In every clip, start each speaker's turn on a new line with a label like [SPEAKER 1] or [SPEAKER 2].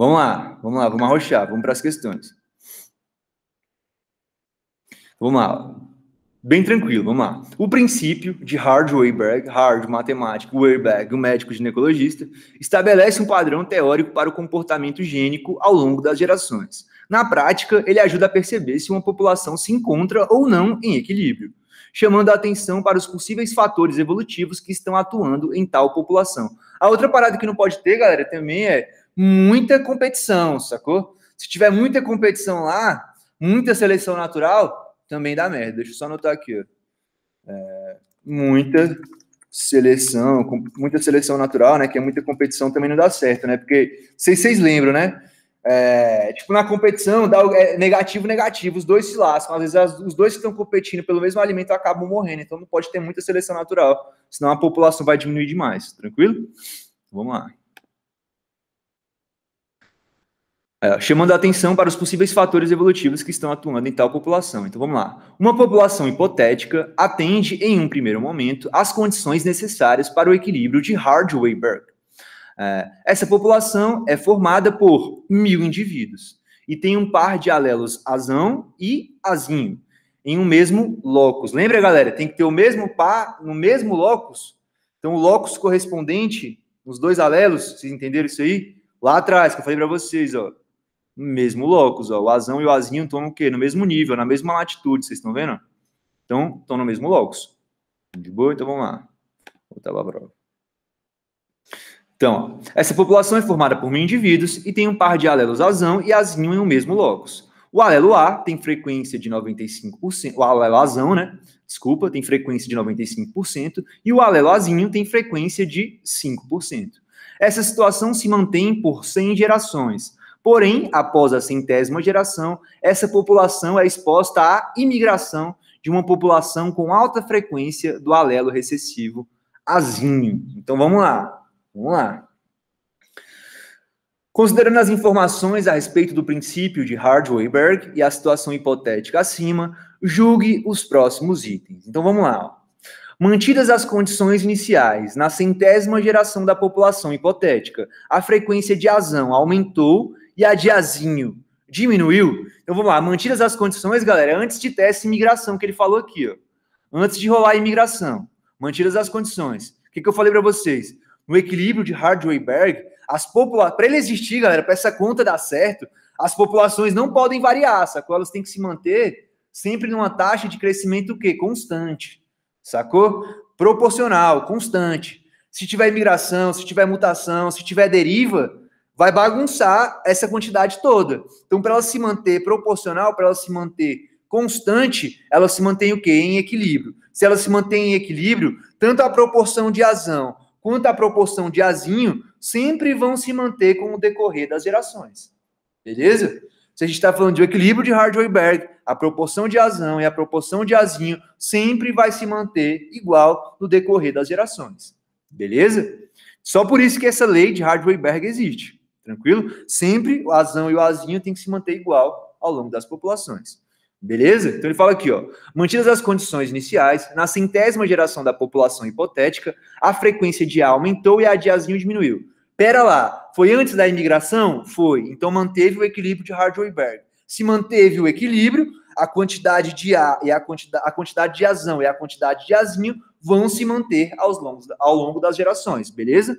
[SPEAKER 1] Vamos lá, vamos lá, vamos arrochar, vamos para as questões. Vamos lá. Bem tranquilo, vamos lá. O princípio de Hard Weyberg, Hard matemático, Weyberg, o médico ginecologista, estabelece um padrão teórico para o comportamento gênico ao longo das gerações. Na prática, ele ajuda a perceber se uma população se encontra ou não em equilíbrio, chamando a atenção para os possíveis fatores evolutivos que estão atuando em tal população. A outra parada que não pode ter, galera, também é muita competição, sacou? Se tiver muita competição lá, muita seleção natural, também dá merda. Deixa eu só anotar aqui. É, muita seleção, muita seleção natural, né? Que é muita competição também não dá certo, né? Porque vocês, vocês lembram, né? É, tipo, na competição, dá, é, negativo, negativo, os dois se lascam. Às vezes, as, os dois que estão competindo pelo mesmo alimento acabam morrendo, então não pode ter muita seleção natural, senão a população vai diminuir demais. Tranquilo? Vamos lá. É, chamando a atenção para os possíveis fatores evolutivos que estão atuando em tal população. Então vamos lá. Uma população hipotética atende, em um primeiro momento, às condições necessárias para o equilíbrio de Hardway-Berg. É, essa população é formada por mil indivíduos e tem um par de alelos azão e azinho em um mesmo locus. Lembra, galera? Tem que ter o mesmo par no mesmo locus. Então, o locus correspondente, os dois alelos, vocês entenderam isso aí? Lá atrás, que eu falei para vocês, ó mesmo locus. Ó. O azão e o azinho estão no quê? No mesmo nível, na mesma latitude, vocês estão vendo? Então, estão no mesmo locus. De boa? Então vamos lá. Vou para a prova. Então, ó, essa população é formada por mil indivíduos e tem um par de alelos azão e azinho em um mesmo locus. O alelo A tem frequência de 95%, o alelo azão, né? Desculpa, tem frequência de 95% e o alelo azinho tem frequência de 5%. Essa situação se mantém por 100 gerações, Porém, após a centésima geração, essa população é exposta à imigração de uma população com alta frequência do alelo recessivo azinho. Então vamos lá, vamos lá. Considerando as informações a respeito do princípio de Hart-Weinberg e a situação hipotética acima, julgue os próximos itens. Então vamos lá. Mantidas as condições iniciais, na centésima geração da população hipotética, a frequência de azão aumentou e a diazinho diminuiu. Então vamos lá, mantidas as condições, galera, antes de ter essa imigração que ele falou aqui, ó. Antes de rolar a imigração, mantidas as condições. O que, que eu falei para vocês? No equilíbrio de Hardway-Berg, as populações, para ele existir, galera, para essa conta dar certo, as populações não podem variar, sacou? Elas têm que se manter sempre numa taxa de crescimento o quê? Constante, sacou? Proporcional, constante. Se tiver imigração, se tiver mutação, se tiver deriva, vai bagunçar essa quantidade toda. Então, para ela se manter proporcional, para ela se manter constante, ela se mantém o quê? Em equilíbrio. Se ela se mantém em equilíbrio, tanto a proporção de azão quanto a proporção de azinho sempre vão se manter com o decorrer das gerações. Beleza? Se a gente está falando de um equilíbrio de Hardware-Berg, a proporção de azão e a proporção de azinho sempre vai se manter igual no decorrer das gerações. Beleza? Só por isso que essa lei de Hardware-Berg existe. Tranquilo? Sempre o azão e o azinho tem que se manter igual ao longo das populações. Beleza? Então ele fala aqui, ó. Mantidas as condições iniciais, na centésima geração da população hipotética, a frequência de A aumentou e a de Azinho diminuiu. Pera lá, foi antes da imigração? Foi. Então manteve o equilíbrio de Hardware-Berg. Se manteve o equilíbrio, a quantidade de A e a quantidade, a quantidade de Azão e a quantidade de Azinho vão se manter aos longos, ao longo das gerações, beleza?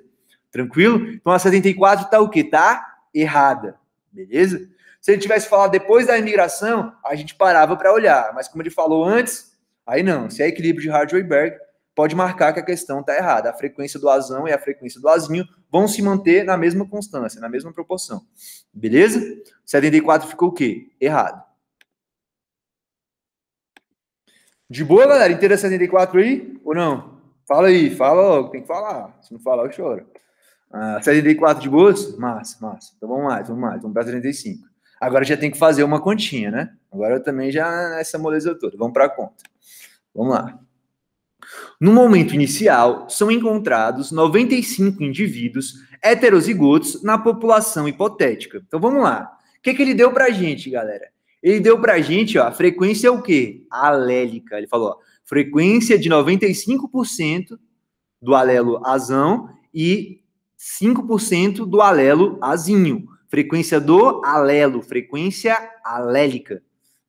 [SPEAKER 1] Tranquilo? Então a 74 está o quê? Está errada. Beleza? Se ele tivesse falado depois da imigração, a gente parava para olhar. Mas como ele falou antes, aí não. Se é equilíbrio de Hartwig-Berg, pode marcar que a questão está errada. A frequência do azão e a frequência do azinho vão se manter na mesma constância, na mesma proporção. Beleza? 74 ficou o quê? Errado. De boa, galera? Inteira 74 aí? Ou não? Fala aí, fala logo, tem que falar. Se não falar, eu choro. 34 74 de gosto? Massa, massa. Então vamos mais, vamos mais, vamos para 75. Agora já tem que fazer uma continha, né? Agora eu também já essa moleza toda. Vamos para a conta. Vamos lá. No momento inicial, são encontrados 95 indivíduos heterozigotos na população hipotética. Então vamos lá. O que, que ele deu para gente, galera? Ele deu para gente, ó, a frequência é o quê? Alélica. Ele falou, ó, frequência de 95% do alelo azão e 5% do alelo azinho. Frequência do alelo, frequência alélica.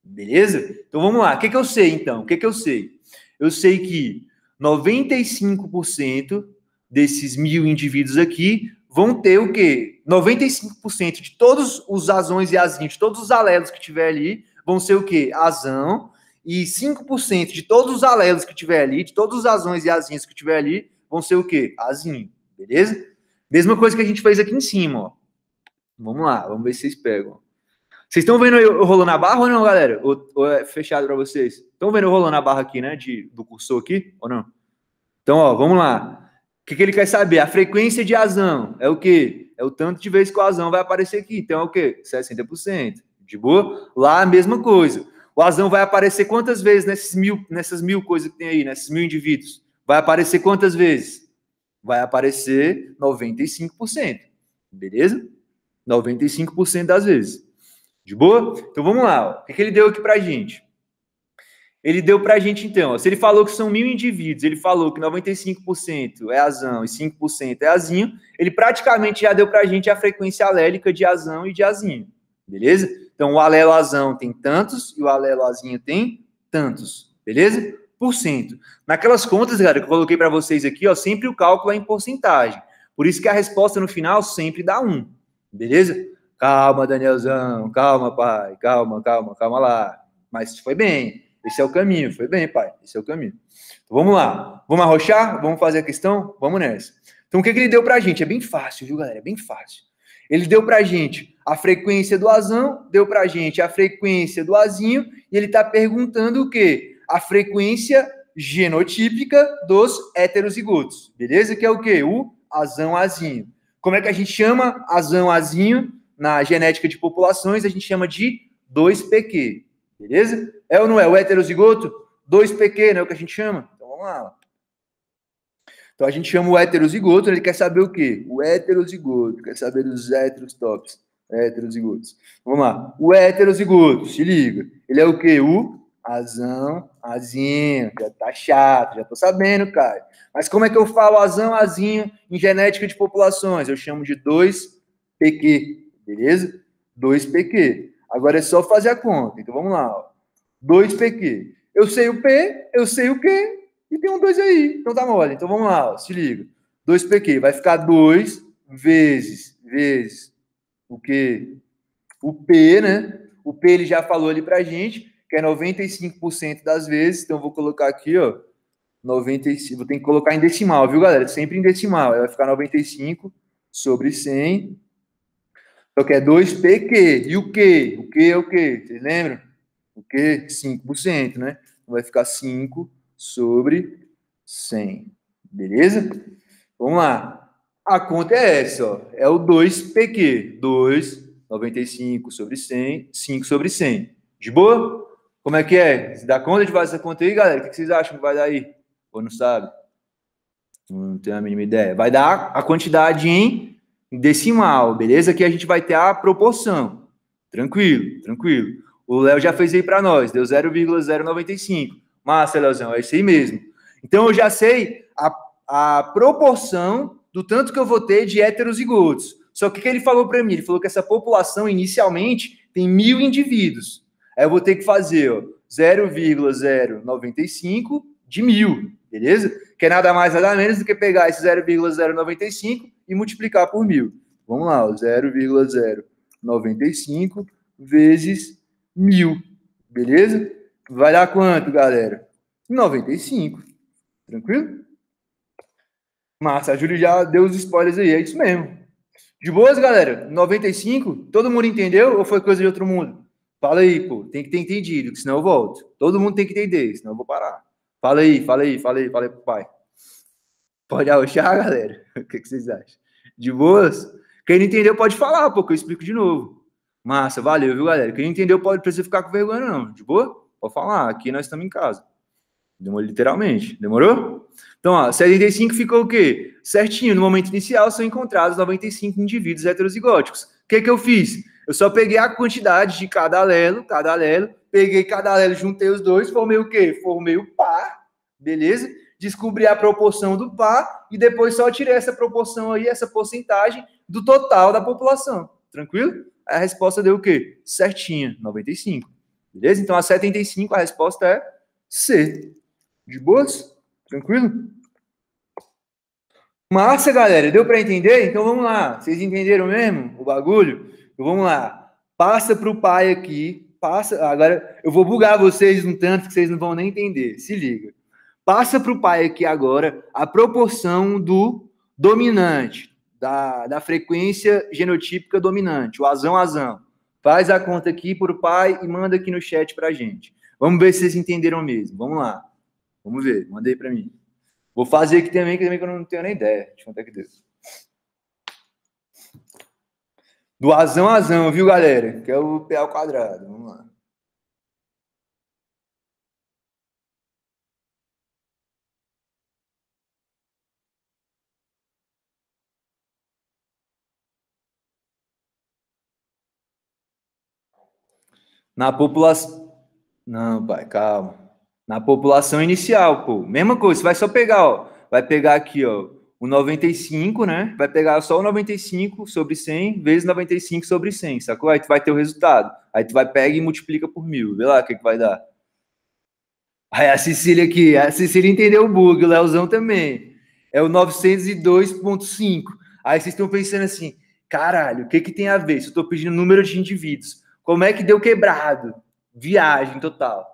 [SPEAKER 1] Beleza? Então vamos lá. O que, que eu sei então? O que, que eu sei? Eu sei que 95% desses mil indivíduos aqui vão ter o quê? 95% de todos os azões e azinhos, de todos os alelos que tiver ali, vão ser o quê? Azão. E 5% de todos os alelos que tiver ali, de todos os azões e azinhos que tiver ali, vão ser o quê? Azinho. Beleza? Mesma coisa que a gente fez aqui em cima, ó. Vamos lá, vamos ver se vocês pegam. Vocês estão vendo eu rolando a barra ou não, galera? Ou, ou é fechado para vocês? Estão vendo eu rolando a barra aqui, né? De, do cursor aqui, ou não? Então, ó, vamos lá. O que, que ele quer saber? A frequência de azão é o quê? É o tanto de vezes que o azão vai aparecer aqui. Então, é o quê? 60%. De boa? Lá, a mesma coisa. O azão vai aparecer quantas vezes nesses mil, nessas mil coisas que tem aí, nesses mil indivíduos? Vai aparecer quantas vezes? vai aparecer 95%, beleza? 95% das vezes. De boa? Então vamos lá. Ó. O que, que ele deu aqui para gente? Ele deu para gente, então, ó. se ele falou que são mil indivíduos, ele falou que 95% é azão e 5% é azinho, ele praticamente já deu para gente a frequência alélica de azão e de azinho, beleza? Então, o alelo azão tem tantos e o alelo azinho tem tantos, beleza? Naquelas contas, galera, que eu coloquei para vocês aqui, ó, sempre o cálculo é em porcentagem. Por isso que a resposta no final sempre dá 1. Beleza? Calma, Danielzão. Calma, pai. Calma, calma, calma lá. Mas foi bem. Esse é o caminho. Foi bem, pai. Esse é o caminho. Então, vamos lá. Vamos arrochar? Vamos fazer a questão? Vamos nessa. Então, o que, que ele deu para a gente? É bem fácil, viu, galera? É bem fácil. Ele deu para a gente a frequência do azão, deu para a gente a frequência do azinho, e ele está perguntando o quê? a frequência genotípica dos heterozigotos, beleza? Que é o que? O azão-azinho. Como é que a gente chama azão-azinho na genética de populações? A gente chama de 2PQ, beleza? É ou não é? O heterozigoto? 2PQ, não né? é o que a gente chama? Então vamos lá. Então a gente chama o heterozigoto, ele quer saber o quê? O heterozigoto, quer saber dos heterostops, heterozigotos. Vamos lá. O heterozigoto, se liga. Ele é o quê? O Azão, Azinho, já tá chato, já tô sabendo, cara. Mas como é que eu falo azão, azinho em genética de populações? Eu chamo de 2PQ, beleza? 2PQ. Agora é só fazer a conta. Então vamos lá. 2PQ. Eu sei o P, eu sei o Q, e tem um 2 aí. Então tá mole. Então vamos lá, ó. se liga. 2PQ vai ficar 2 vezes, vezes o Q, o P, né? O P ele já falou ali pra gente que é 95% das vezes. Então, vou colocar aqui, ó, 95, vou ter que colocar em decimal, viu, galera? Sempre em decimal. Vai ficar 95 sobre 100. Então, que é 2PQ. E o Q? O Q é o quê? Vocês lembram? O Q? 5%, né? Então vai ficar 5 sobre 100. Beleza? Vamos lá. A conta é essa, ó. É o 2PQ. 2, 95 sobre 100, 5 sobre 100. De boa? Como é que é? Se dá conta de fazer essa conta aí, galera? O que vocês acham que vai dar aí? Ou não sabe? Não tenho a mínima ideia. Vai dar a quantidade em decimal, beleza? Que a gente vai ter a proporção. Tranquilo, tranquilo. O Léo já fez aí para nós, deu 0,095. Massa, Leozão, é isso aí mesmo. Então eu já sei a, a proporção do tanto que eu vou ter de heterozigotos. Só que o que ele falou para mim? Ele falou que essa população inicialmente tem mil indivíduos. Aí eu vou ter que fazer 0,095 de mil, beleza? Que é nada mais nada menos do que pegar esse 0,095 e multiplicar por mil. Vamos lá, 0,095 vezes mil, beleza? Vai dar quanto, galera? 95. Tranquilo? Massa, a Júlia já deu os spoilers aí, é isso mesmo. De boas, galera? 95? Todo mundo entendeu ou foi coisa de outro mundo? Fala aí, pô, tem que ter entendido, senão eu volto. Todo mundo tem que entender, senão eu vou parar. Fala aí, fala aí, fala aí, fala aí pro pai. Pode achar, galera? O que, que vocês acham? De boas? Quem não entendeu pode falar, pô, que eu explico de novo. Massa, valeu, viu, galera? Quem não entendeu pode, precisa ficar com vergonha, não. De boa? Pode falar, aqui nós estamos em casa. Demorou literalmente, demorou? Então, ó, 75 ficou o quê? Certinho, no momento inicial são encontrados 95 indivíduos heterozigóticos. O que, que eu fiz? Eu só peguei a quantidade de cada alelo, cada alelo, peguei cada alelo, juntei os dois, formei o quê? Formei o par, beleza? Descobri a proporção do par e depois só tirei essa proporção aí, essa porcentagem do total da população. Tranquilo? A resposta deu o quê? Certinha, 95. Beleza? Então, a 75, a resposta é C. De boas? Tranquilo? Massa, galera. Deu para entender? Então, vamos lá. Vocês entenderam mesmo o bagulho? Então, vamos lá. Passa para o pai aqui. Passa. Agora eu vou bugar vocês um tanto que vocês não vão nem entender. Se liga. Passa para o pai aqui agora a proporção do dominante, da, da frequência genotípica dominante, o azão azão. Faz a conta aqui para o pai e manda aqui no chat para gente. Vamos ver se vocês entenderam mesmo. Vamos lá. Vamos ver. Mandei para mim. Vou fazer aqui também, que também eu não tenho nem ideia de quanto é que deu. Do azão azão, viu, galera? Que é o PA ao quadrado. Vamos lá. Na população. Não, pai, calma. Na população inicial, pô. Mesma coisa, você vai só pegar, ó. Vai pegar aqui, ó o 95, né? Vai pegar só o 95 sobre 100 vezes 95 sobre 100, sacou? Aí tu vai ter o resultado. Aí tu vai pega e multiplica por mil. Vê lá o que, que vai dar. Aí a Cecília aqui, a Cecília entendeu o bug, o Leozão também. É o 902.5. Aí vocês estão pensando assim, caralho, o que, que tem a ver? Se eu tô pedindo número de indivíduos, como é que deu quebrado? Viagem total.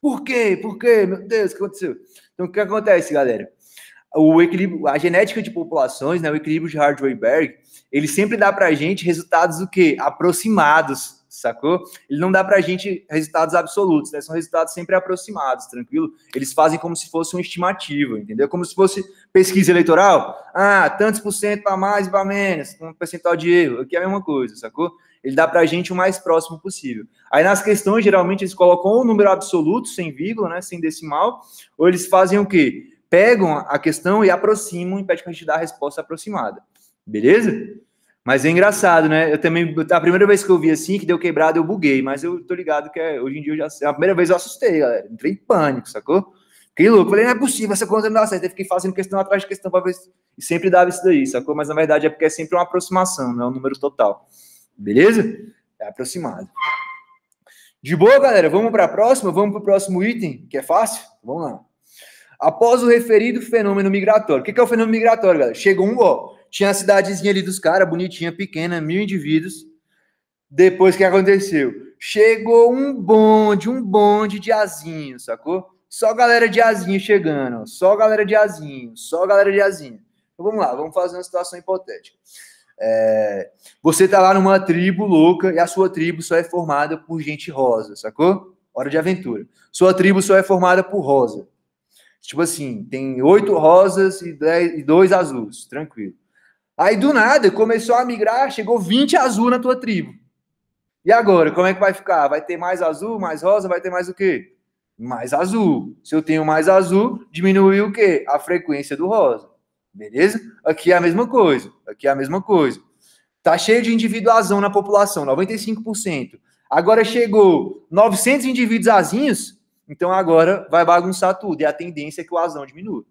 [SPEAKER 1] Por quê? Por quê? Meu Deus, o que aconteceu? Então, o que acontece, galera? o equilíbrio, a genética de populações, né, o equilíbrio de Hardway-Berg, ele sempre dá para a gente resultados o quê? Aproximados, sacou? Ele não dá para a gente resultados absolutos, né? São resultados sempre aproximados, tranquilo? Eles fazem como se fosse uma estimativa, entendeu? Como se fosse pesquisa eleitoral. Ah, tantos por cento para mais e para menos, um percentual de erro, aqui é a mesma coisa, sacou? Ele dá para a gente o mais próximo possível. Aí nas questões, geralmente, eles colocam um número absoluto, sem vírgula, né, sem decimal, ou eles fazem o quê? pegam a questão e aproximam e pedem para a gente dar a resposta aproximada. Beleza? Mas é engraçado, né? Eu também, a primeira vez que eu vi assim, que deu quebrado eu buguei, mas eu tô ligado que é, hoje em dia eu já sei. A primeira vez eu assustei, galera. Entrei em pânico, sacou? Fiquei louco. Falei, não é possível, essa conta não dá certo. Eu fiquei fazendo questão atrás de questão para ver se... E sempre dava isso daí, sacou? Mas na verdade é porque é sempre uma aproximação, não é um número total. Beleza? É aproximado. De boa, galera. Vamos para a próxima? Vamos para o próximo item, que é fácil? Vamos lá. Após o referido fenômeno migratório. O que, que é o fenômeno migratório, galera? Chegou um, ó, tinha a cidadezinha ali dos caras, bonitinha, pequena, mil indivíduos. Depois que aconteceu? Chegou um bonde, um bonde de azinho, sacou? Só galera de azinho chegando, ó. só galera de azinho, só galera de azinho. Então vamos lá, vamos fazer uma situação hipotética. É, você tá lá numa tribo louca e a sua tribo só é formada por gente rosa, sacou? Hora de aventura. Sua tribo só é formada por rosa. Tipo assim, tem oito rosas e, dez, e dois azuis, tranquilo. Aí do nada começou a migrar, chegou 20 azul na tua tribo. E agora, como é que vai ficar? Vai ter mais azul, mais rosa, vai ter mais o quê? Mais azul. Se eu tenho mais azul, diminui o quê? A frequência do rosa. Beleza? Aqui é a mesma coisa. Aqui é a mesma coisa. Tá cheio de individuação na população, 95%. Agora chegou 900 indivíduos azinhos, então agora vai bagunçar tudo e a tendência é que o azão diminua.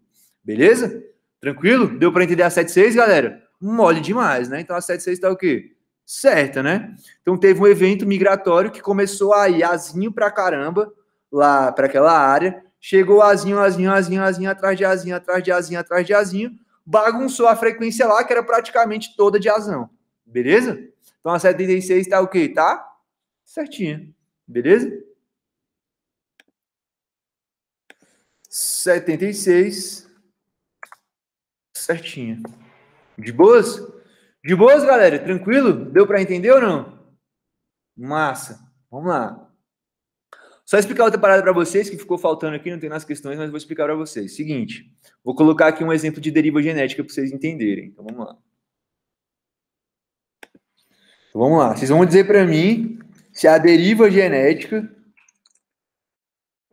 [SPEAKER 1] Beleza? Tranquilo? Deu para entender a 76, galera? Mole demais, né? Então a 76 está o quê? Certa, né? Então teve um evento migratório que começou a ir azinho para caramba lá para aquela área, chegou azinho, azinho, azinho, azinho atrás de azinho, atrás de azinho, atrás de azinho, bagunçou a frequência lá que era praticamente toda de azão. Beleza? Então a 76 está o quê? Tá certinha. Beleza? 76. Certinha. De boas? De boas, galera? Tranquilo? Deu para entender ou não? Massa. Vamos lá. Só explicar outra parada para vocês que ficou faltando aqui, não tem nas questões, mas vou explicar para vocês. Seguinte, vou colocar aqui um exemplo de deriva genética para vocês entenderem. Então vamos lá. Então, vamos lá. Vocês vão dizer para mim se a deriva genética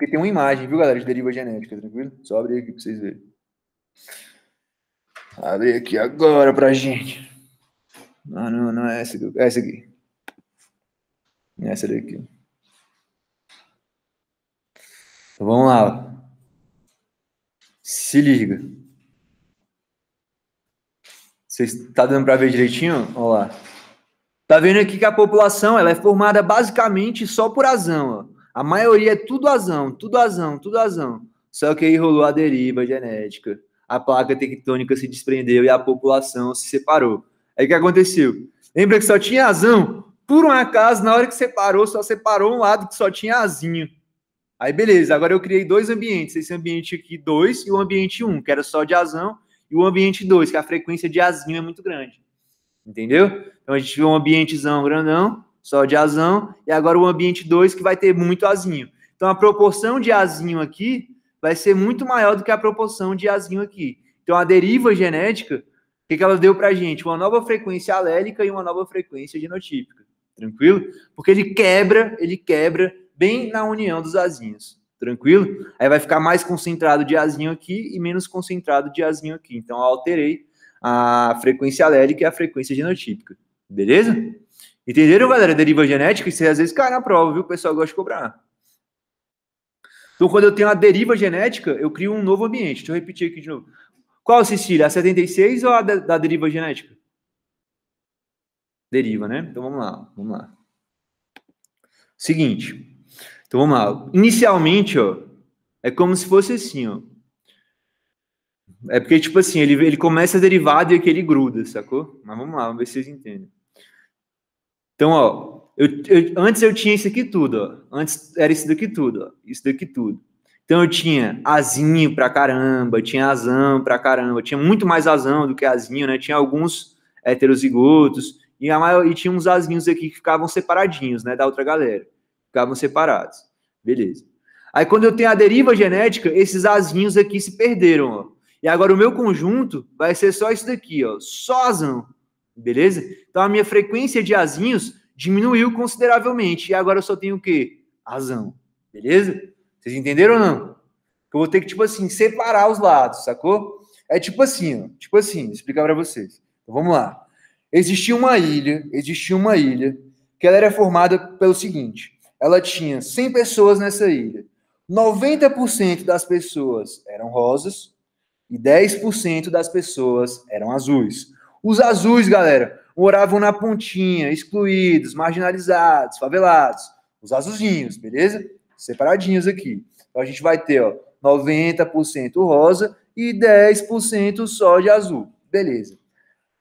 [SPEAKER 1] porque tem uma imagem, viu, galera, de deriva genética, tranquilo? Só abrir aqui pra vocês verem. Abrir aqui agora pra gente. Não, não, não é essa aqui. É essa aqui. É essa daqui. Então, vamos lá. Se liga. Vocês tá dando para ver direitinho? Olha lá. Tá vendo aqui que a população ela é formada basicamente só por azão. Ó. A maioria é tudo azão, tudo azão, tudo azão. Só que aí rolou a deriva genética. A placa tectônica se desprendeu e a população se separou. Aí o que aconteceu? Lembra que só tinha azão? Por um acaso, na hora que separou, só separou um lado que só tinha azinho. Aí beleza, agora eu criei dois ambientes, esse ambiente aqui 2 e o ambiente 1, um, que era só de azão, e o ambiente 2, que a frequência de azinho é muito grande. Entendeu? Então a gente viu um ambientezão grandão, só de azão, e agora o ambiente 2 que vai ter muito azinho. Então a proporção de azinho aqui vai ser muito maior do que a proporção de azinho aqui. Então a deriva genética, o que, que ela deu para gente? Uma nova frequência alélica e uma nova frequência genotípica. Tranquilo? Porque ele quebra, ele quebra bem na união dos azinhos. Tranquilo? Aí vai ficar mais concentrado de azinho aqui e menos concentrado de azinho aqui. Então eu alterei a frequência alélica e a frequência genotípica. Beleza? Entenderam, galera? Deriva genética, isso aí às vezes cai na prova, viu? O pessoal gosta de cobrar. Então, quando eu tenho a deriva genética, eu crio um novo ambiente. Deixa eu repetir aqui de novo. Qual, Cecília? A 76 ou a da, da deriva genética? Deriva, né? Então, vamos lá. Vamos lá. Seguinte. Então, vamos lá. Inicialmente, ó, é como se fosse assim, ó. É porque, tipo assim, ele, ele começa a derivada e aqui ele gruda, sacou? Mas vamos lá, vamos ver se vocês entendem. Então, ó, eu, eu, antes eu tinha isso aqui tudo, ó. Antes era isso daqui tudo, ó. Isso daqui tudo. Então eu tinha azinho pra caramba, tinha azão pra caramba, tinha muito mais azão do que azinho, né? Tinha alguns heterozigotos e, a e tinha uns azinhos aqui que ficavam separadinhos, né? Da outra galera. Ficavam separados. Beleza. Aí quando eu tenho a deriva genética, esses azinhos aqui se perderam, ó. E agora o meu conjunto vai ser só isso daqui, ó. Só azão beleza? Então a minha frequência de azinhos diminuiu consideravelmente. E agora eu só tenho o quê? Azão, beleza? Vocês entenderam ou não? Eu vou ter que, tipo assim, separar os lados, sacou? É tipo assim, ó, tipo assim, vou explicar para vocês. Então, vamos lá. Existia uma ilha, existia uma ilha, que ela era formada pelo seguinte, ela tinha 100 pessoas nessa ilha. 90% das pessoas eram rosas e 10% das pessoas eram azuis. Os azuis, galera, moravam na pontinha, excluídos, marginalizados, favelados. Os azulzinhos, beleza? Separadinhos aqui. Então a gente vai ter, ó, 90% rosa e 10% só de azul. Beleza.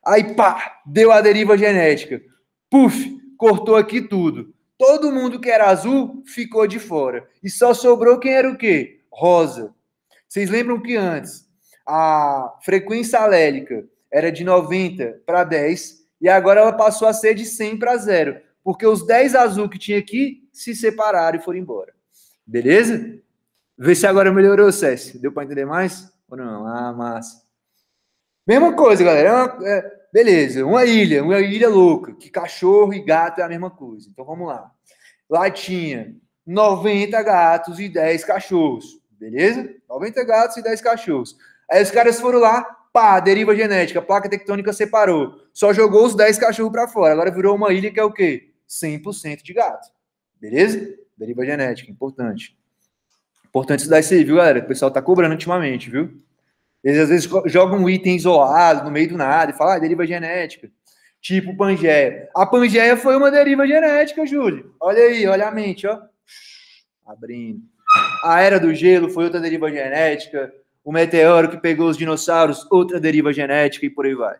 [SPEAKER 1] Aí, pá, deu a deriva genética. Puf, cortou aqui tudo. Todo mundo que era azul ficou de fora. E só sobrou quem era o quê? Rosa. Vocês lembram que antes a frequência alélica era de 90 para 10 e agora ela passou a ser de 100 para 0, porque os 10 azul que tinha aqui se separaram e foram embora. Beleza? Vê se agora melhorou, César. Deu para entender mais ou não? Ah, massa. Mesma coisa, galera. É uma, é, beleza, uma ilha, uma ilha louca, que cachorro e gato é a mesma coisa. Então vamos lá. Lá tinha 90 gatos e 10 cachorros. Beleza? 90 gatos e 10 cachorros. Aí os caras foram lá, pá, deriva genética, placa tectônica separou. Só jogou os 10 cachorros para fora. Agora virou uma ilha que é o quê? 100% de gato. Beleza? Deriva genética, importante. Importante isso daí aí, viu, galera? O pessoal tá cobrando ultimamente, viu? Eles às vezes jogam um item isolado no meio do nada e falam, ah, deriva genética. Tipo Pangeia. A Pangeia foi uma deriva genética, Júlio. Olha aí, olha a mente, ó. Abrindo. A Era do Gelo foi outra deriva genética o meteoro que pegou os dinossauros, outra deriva genética e por aí vai.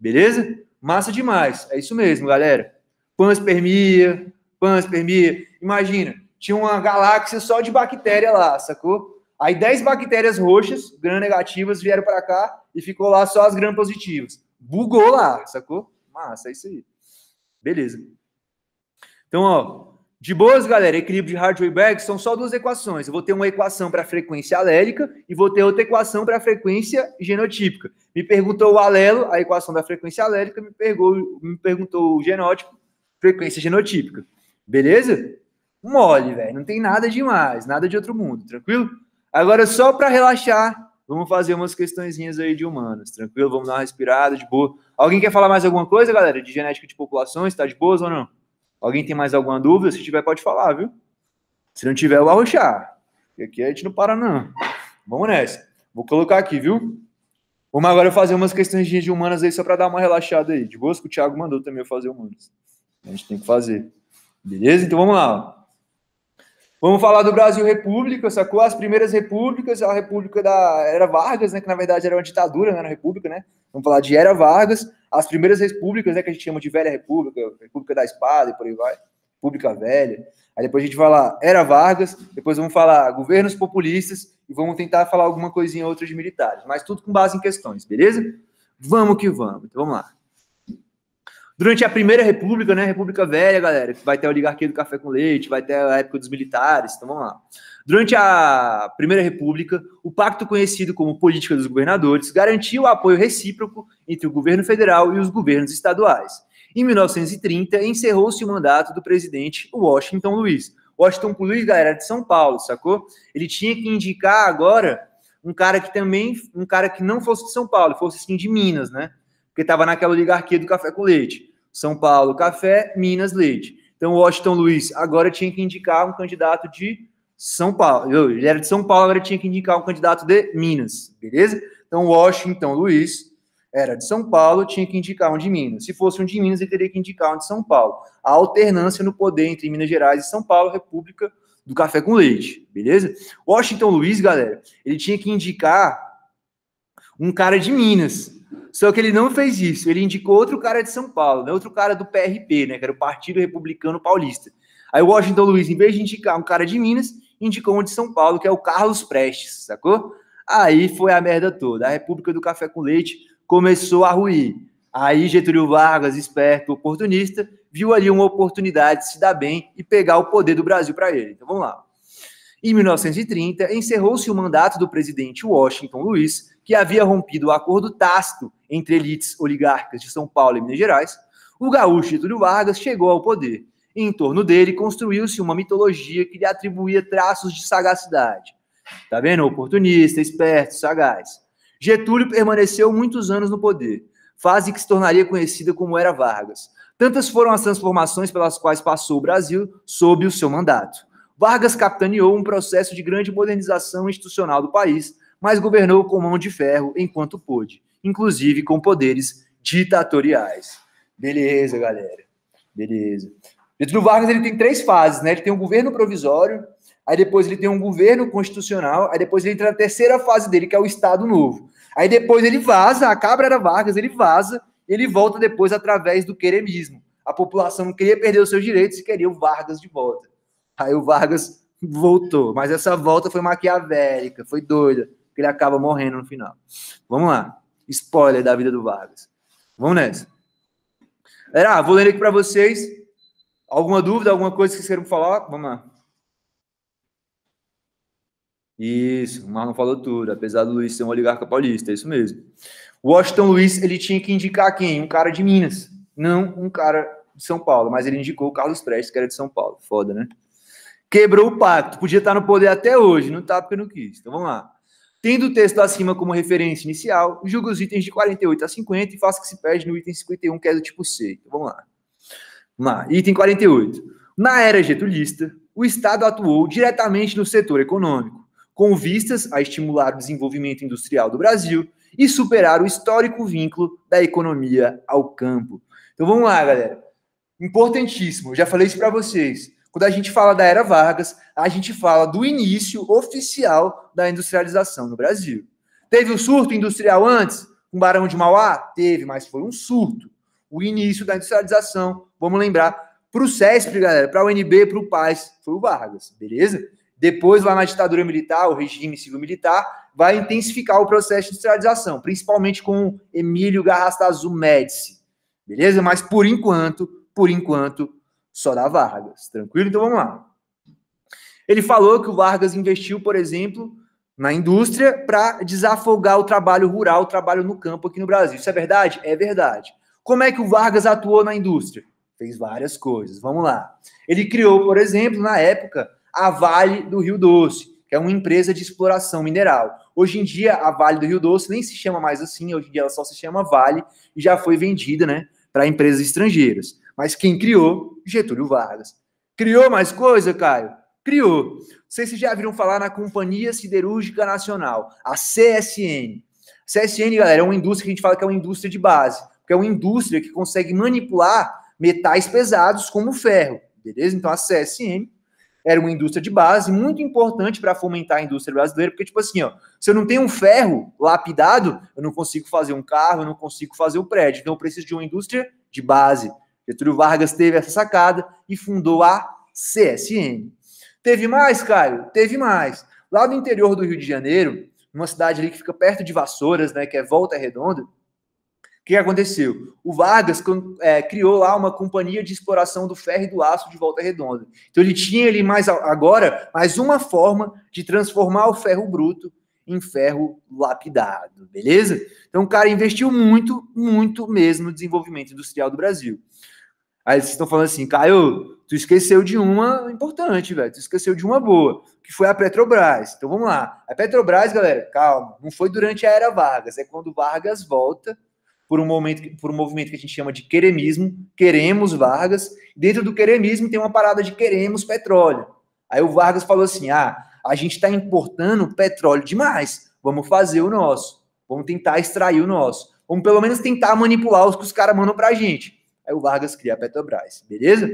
[SPEAKER 1] Beleza? Massa demais. É isso mesmo, galera. Panspermia, panspermia. Imagina, tinha uma galáxia só de bactéria lá, sacou? Aí 10 bactérias roxas, gram-negativas, vieram para cá e ficou lá só as gram-positivas. Bugou lá, sacou? Massa, é isso aí. Beleza. Então, ó, de boas, galera, equilíbrio de Hartree-Berg são só duas equações. Eu vou ter uma equação para a frequência alélica e vou ter outra equação para a frequência genotípica. Me perguntou o alelo, a equação da frequência alélica, me, pergou, me perguntou o genótipo, frequência genotípica. Beleza? Mole, velho, não tem nada demais, nada de outro mundo, tranquilo? Agora, só para relaxar, vamos fazer umas questõezinhas aí de humanas, tranquilo? Vamos dar uma respirada, de boa. Alguém quer falar mais alguma coisa, galera, de genética de populações? Está de boas ou não? Alguém tem mais alguma dúvida? Se tiver, pode falar, viu? Se não tiver, eu vou arrochar. Porque aqui a é gente não para, não. Vamos nessa. Vou colocar aqui, viu? Vamos agora fazer umas questões de humanas aí, só para dar uma relaxada aí. De boas que o Thiago mandou também eu fazer humanas. A gente tem que fazer. Beleza? Então vamos lá. Vamos falar do Brasil República, sacou? As primeiras repúblicas, a república da era Vargas, né, que na verdade era uma ditadura, não né? era república, né? Vamos falar de era Vargas, as primeiras repúblicas, né, que a gente chama de velha república, república da espada e por aí vai, república velha. Aí depois a gente vai lá era Vargas, depois vamos falar governos populistas e vamos tentar falar alguma coisinha outra de militares, mas tudo com base em questões, beleza? Vamos que vamos. Então vamos lá. Durante a Primeira República, né? República Velha, galera, vai ter a oligarquia do café com leite, vai ter a época dos militares, então vamos lá. Durante a Primeira República, o pacto conhecido como Política dos Governadores garantiu o apoio recíproco entre o governo federal e os governos estaduais. Em 1930, encerrou-se o mandato do presidente Washington Luiz. Washington Luiz, galera, de São Paulo, sacou? Ele tinha que indicar agora um cara que também, um cara que não fosse de São Paulo, fosse sim de Minas, né? Porque estava naquela oligarquia do café com leite. São Paulo, café, Minas, leite. Então, Washington Luiz agora tinha que indicar um candidato de São Paulo. Ele era de São Paulo, agora tinha que indicar um candidato de Minas, beleza? Então, Washington Luiz era de São Paulo, tinha que indicar um de Minas. Se fosse um de Minas, ele teria que indicar um de São Paulo. A alternância no poder entre Minas Gerais e São Paulo, República do Café com Leite, beleza? Washington Luiz, galera, ele tinha que indicar um cara de Minas. Só que ele não fez isso. Ele indicou outro cara de São Paulo, né? outro cara do PRP, né? que era o Partido Republicano Paulista. Aí o Washington Luiz, em vez de indicar um cara de Minas, indicou um de São Paulo, que é o Carlos Prestes, sacou? Aí foi a merda toda. A República do Café com Leite começou a ruir. Aí Getúlio Vargas, esperto, oportunista, viu ali uma oportunidade de se dar bem e pegar o poder do Brasil para ele. Então vamos lá. Em 1930, encerrou-se o mandato do presidente Washington Luiz, que havia rompido o acordo tácito entre elites oligárquicas de São Paulo e Minas Gerais, o gaúcho Getúlio Vargas chegou ao poder. E em torno dele construiu-se uma mitologia que lhe atribuía traços de sagacidade. Tá vendo? Oportunista, esperto, sagaz. Getúlio permaneceu muitos anos no poder, fase que se tornaria conhecida como Era Vargas. Tantas foram as transformações pelas quais passou o Brasil sob o seu mandato. Vargas capitaneou um processo de grande modernização institucional do país, mas governou com mão de ferro enquanto pôde, inclusive com poderes ditatoriais. Beleza, galera. Beleza. Getúlio Vargas ele tem três fases, né? Ele tem um governo provisório, aí depois ele tem um governo constitucional, aí depois ele entra na terceira fase dele, que é o Estado Novo. Aí depois ele vaza, a cabra era Vargas, ele vaza, ele volta depois através do queremismo. A população não queria perder os seus direitos e queria o Vargas de volta. Aí o Vargas voltou, mas essa volta foi maquiavélica, foi doida porque ele acaba morrendo no final. Vamos lá. Spoiler da vida do Vargas. Vamos nessa. Era, ah, vou ler aqui para vocês. Alguma dúvida, alguma coisa que vocês queiram falar? Vamos lá. Isso, o Marlon falou tudo, apesar do Luiz ser um oligarca paulista, é isso mesmo. Washington Luiz, ele tinha que indicar quem? Um cara de Minas, não um cara de São Paulo, mas ele indicou o Carlos Prestes, que era de São Paulo. Foda, né? Quebrou o pacto, podia estar no poder até hoje, não tá porque não quis. Então vamos lá. Tendo o texto acima como referência inicial, julgue os itens de 48 a 50 e faça o que se pede no item 51, que é do tipo C. Então, vamos lá. Vamos lá. Item 48. Na era getulista, o Estado atuou diretamente no setor econômico, com vistas a estimular o desenvolvimento industrial do Brasil e superar o histórico vínculo da economia ao campo. Então vamos lá, galera. Importantíssimo, eu já falei isso para vocês. Quando a gente fala da era Vargas, a gente fala do início oficial da industrialização no Brasil. Teve um surto industrial antes, com um Barão de Mauá? Teve, mas foi um surto. O início da industrialização, vamos lembrar, para o CESP, galera, para o UNB, para o PAS, foi o Vargas, beleza? Depois, lá na ditadura militar, o regime civil-militar, vai intensificar o processo de industrialização, principalmente com Emílio Garrastazu Médici, beleza? Mas, por enquanto, por enquanto, só da Vargas, tranquilo? Então vamos lá. Ele falou que o Vargas investiu, por exemplo, na indústria para desafogar o trabalho rural, o trabalho no campo aqui no Brasil. Isso é verdade? É verdade. Como é que o Vargas atuou na indústria? Fez várias coisas. Vamos lá. Ele criou, por exemplo, na época, a Vale do Rio Doce, que é uma empresa de exploração mineral. Hoje em dia, a Vale do Rio Doce nem se chama mais assim, hoje em dia ela só se chama Vale e já foi vendida né, para empresas estrangeiras. Mas quem criou? Getúlio Vargas. Criou mais coisa, Caio? Criou. Não sei Vocês já viram falar na Companhia Siderúrgica Nacional, a CSN. CSN, galera, é uma indústria que a gente fala que é uma indústria de base, porque é uma indústria que consegue manipular metais pesados como ferro, beleza? Então a CSN era uma indústria de base muito importante para fomentar a indústria brasileira, porque, tipo assim, ó, se eu não tenho um ferro lapidado, eu não consigo fazer um carro, eu não consigo fazer um prédio. Então, eu preciso de uma indústria de base. Getúlio Vargas teve essa sacada e fundou a CSN. Teve mais, Caio? Teve mais. Lá no interior do Rio de Janeiro, numa cidade ali que fica perto de Vassouras, né, que é Volta Redonda, o que aconteceu? O Vargas é, criou lá uma companhia de exploração do ferro e do aço de Volta Redonda. Então ele tinha ali mais agora mais uma forma de transformar o ferro bruto em ferro lapidado, beleza? Então o cara investiu muito, muito mesmo no desenvolvimento industrial do Brasil. Aí vocês estão falando assim, Caio, tu esqueceu de uma importante, velho. Tu esqueceu de uma boa, que foi a Petrobras. Então vamos lá. A Petrobras, galera, calma, não foi durante a era Vargas, é quando Vargas volta por um momento, por um movimento que a gente chama de queremismo, queremos Vargas. Dentro do queremismo tem uma parada de queremos petróleo. Aí o Vargas falou assim: "Ah, a gente está importando petróleo demais. Vamos fazer o nosso. Vamos tentar extrair o nosso. Vamos pelo menos tentar manipular os que os caras mandam para a gente. Aí o Vargas cria a Petrobras, beleza?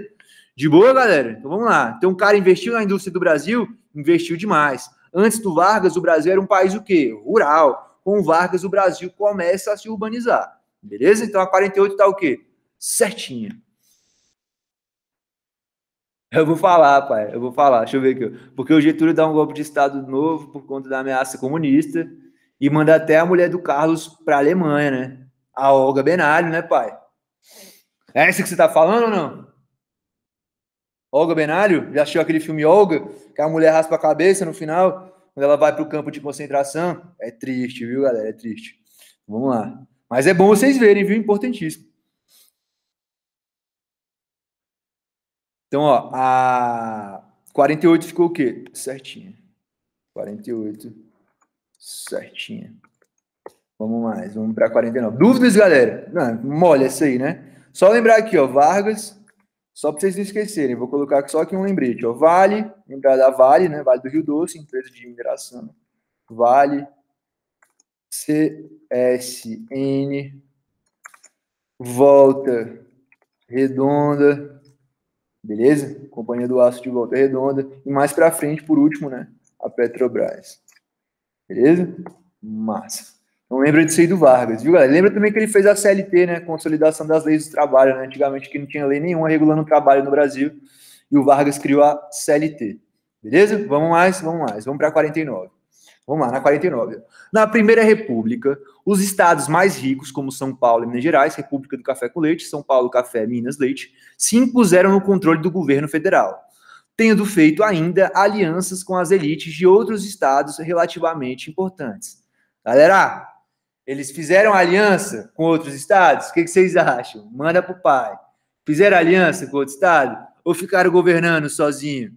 [SPEAKER 1] De boa, galera? Então vamos lá. Então um cara investiu na indústria do Brasil, investiu demais. Antes do Vargas, o Brasil era um país o quê? Rural. Com o Vargas, o Brasil começa a se urbanizar. Beleza? Então a 48 tá o quê? Certinha. Eu vou falar, pai. Eu vou falar. Deixa eu ver aqui. Porque o Getúlio dá um golpe de Estado novo por conta da ameaça comunista e manda até a mulher do Carlos para a Alemanha, né? A Olga Benário, né, pai? É essa que você tá falando ou não? Olga Benário, já assistiu aquele filme Olga? Que a mulher raspa a cabeça no final, quando ela vai pro campo de concentração. É triste, viu, galera? É triste. Vamos lá. Mas é bom vocês verem, viu? Importantíssimo. Então, ó, a 48 ficou o quê? Certinha. 48. Certinha. Vamos mais, vamos para 49. Dúvidas, galera? Não, molha essa aí, né? Só lembrar aqui, ó, Vargas, só para vocês não esquecerem, vou colocar só aqui um lembrete, ó, Vale, lembrar da Vale, né, Vale do Rio Doce, empresa de mineração, Vale, CSN, Volta Redonda, beleza? Companhia do Aço de Volta Redonda, e mais para frente, por último, né, a Petrobras, beleza? Massa. Não lembra de do Vargas, viu, galera? Lembra também que ele fez a CLT, né? Consolidação das leis do trabalho, né? Antigamente que não tinha lei nenhuma regulando o trabalho no Brasil. E o Vargas criou a CLT. Beleza? Vamos mais, vamos mais. Vamos para 49. Vamos lá, na 49. Na Primeira República, os estados mais ricos, como São Paulo e Minas Gerais, República do Café com Leite, São Paulo Café, Minas Leite, se impuseram no controle do governo federal, tendo feito ainda alianças com as elites de outros estados relativamente importantes. Galera, eles fizeram aliança com outros estados? O que, vocês acham? Manda para o pai. Fizeram aliança com outro estado? Ou ficaram governando sozinho?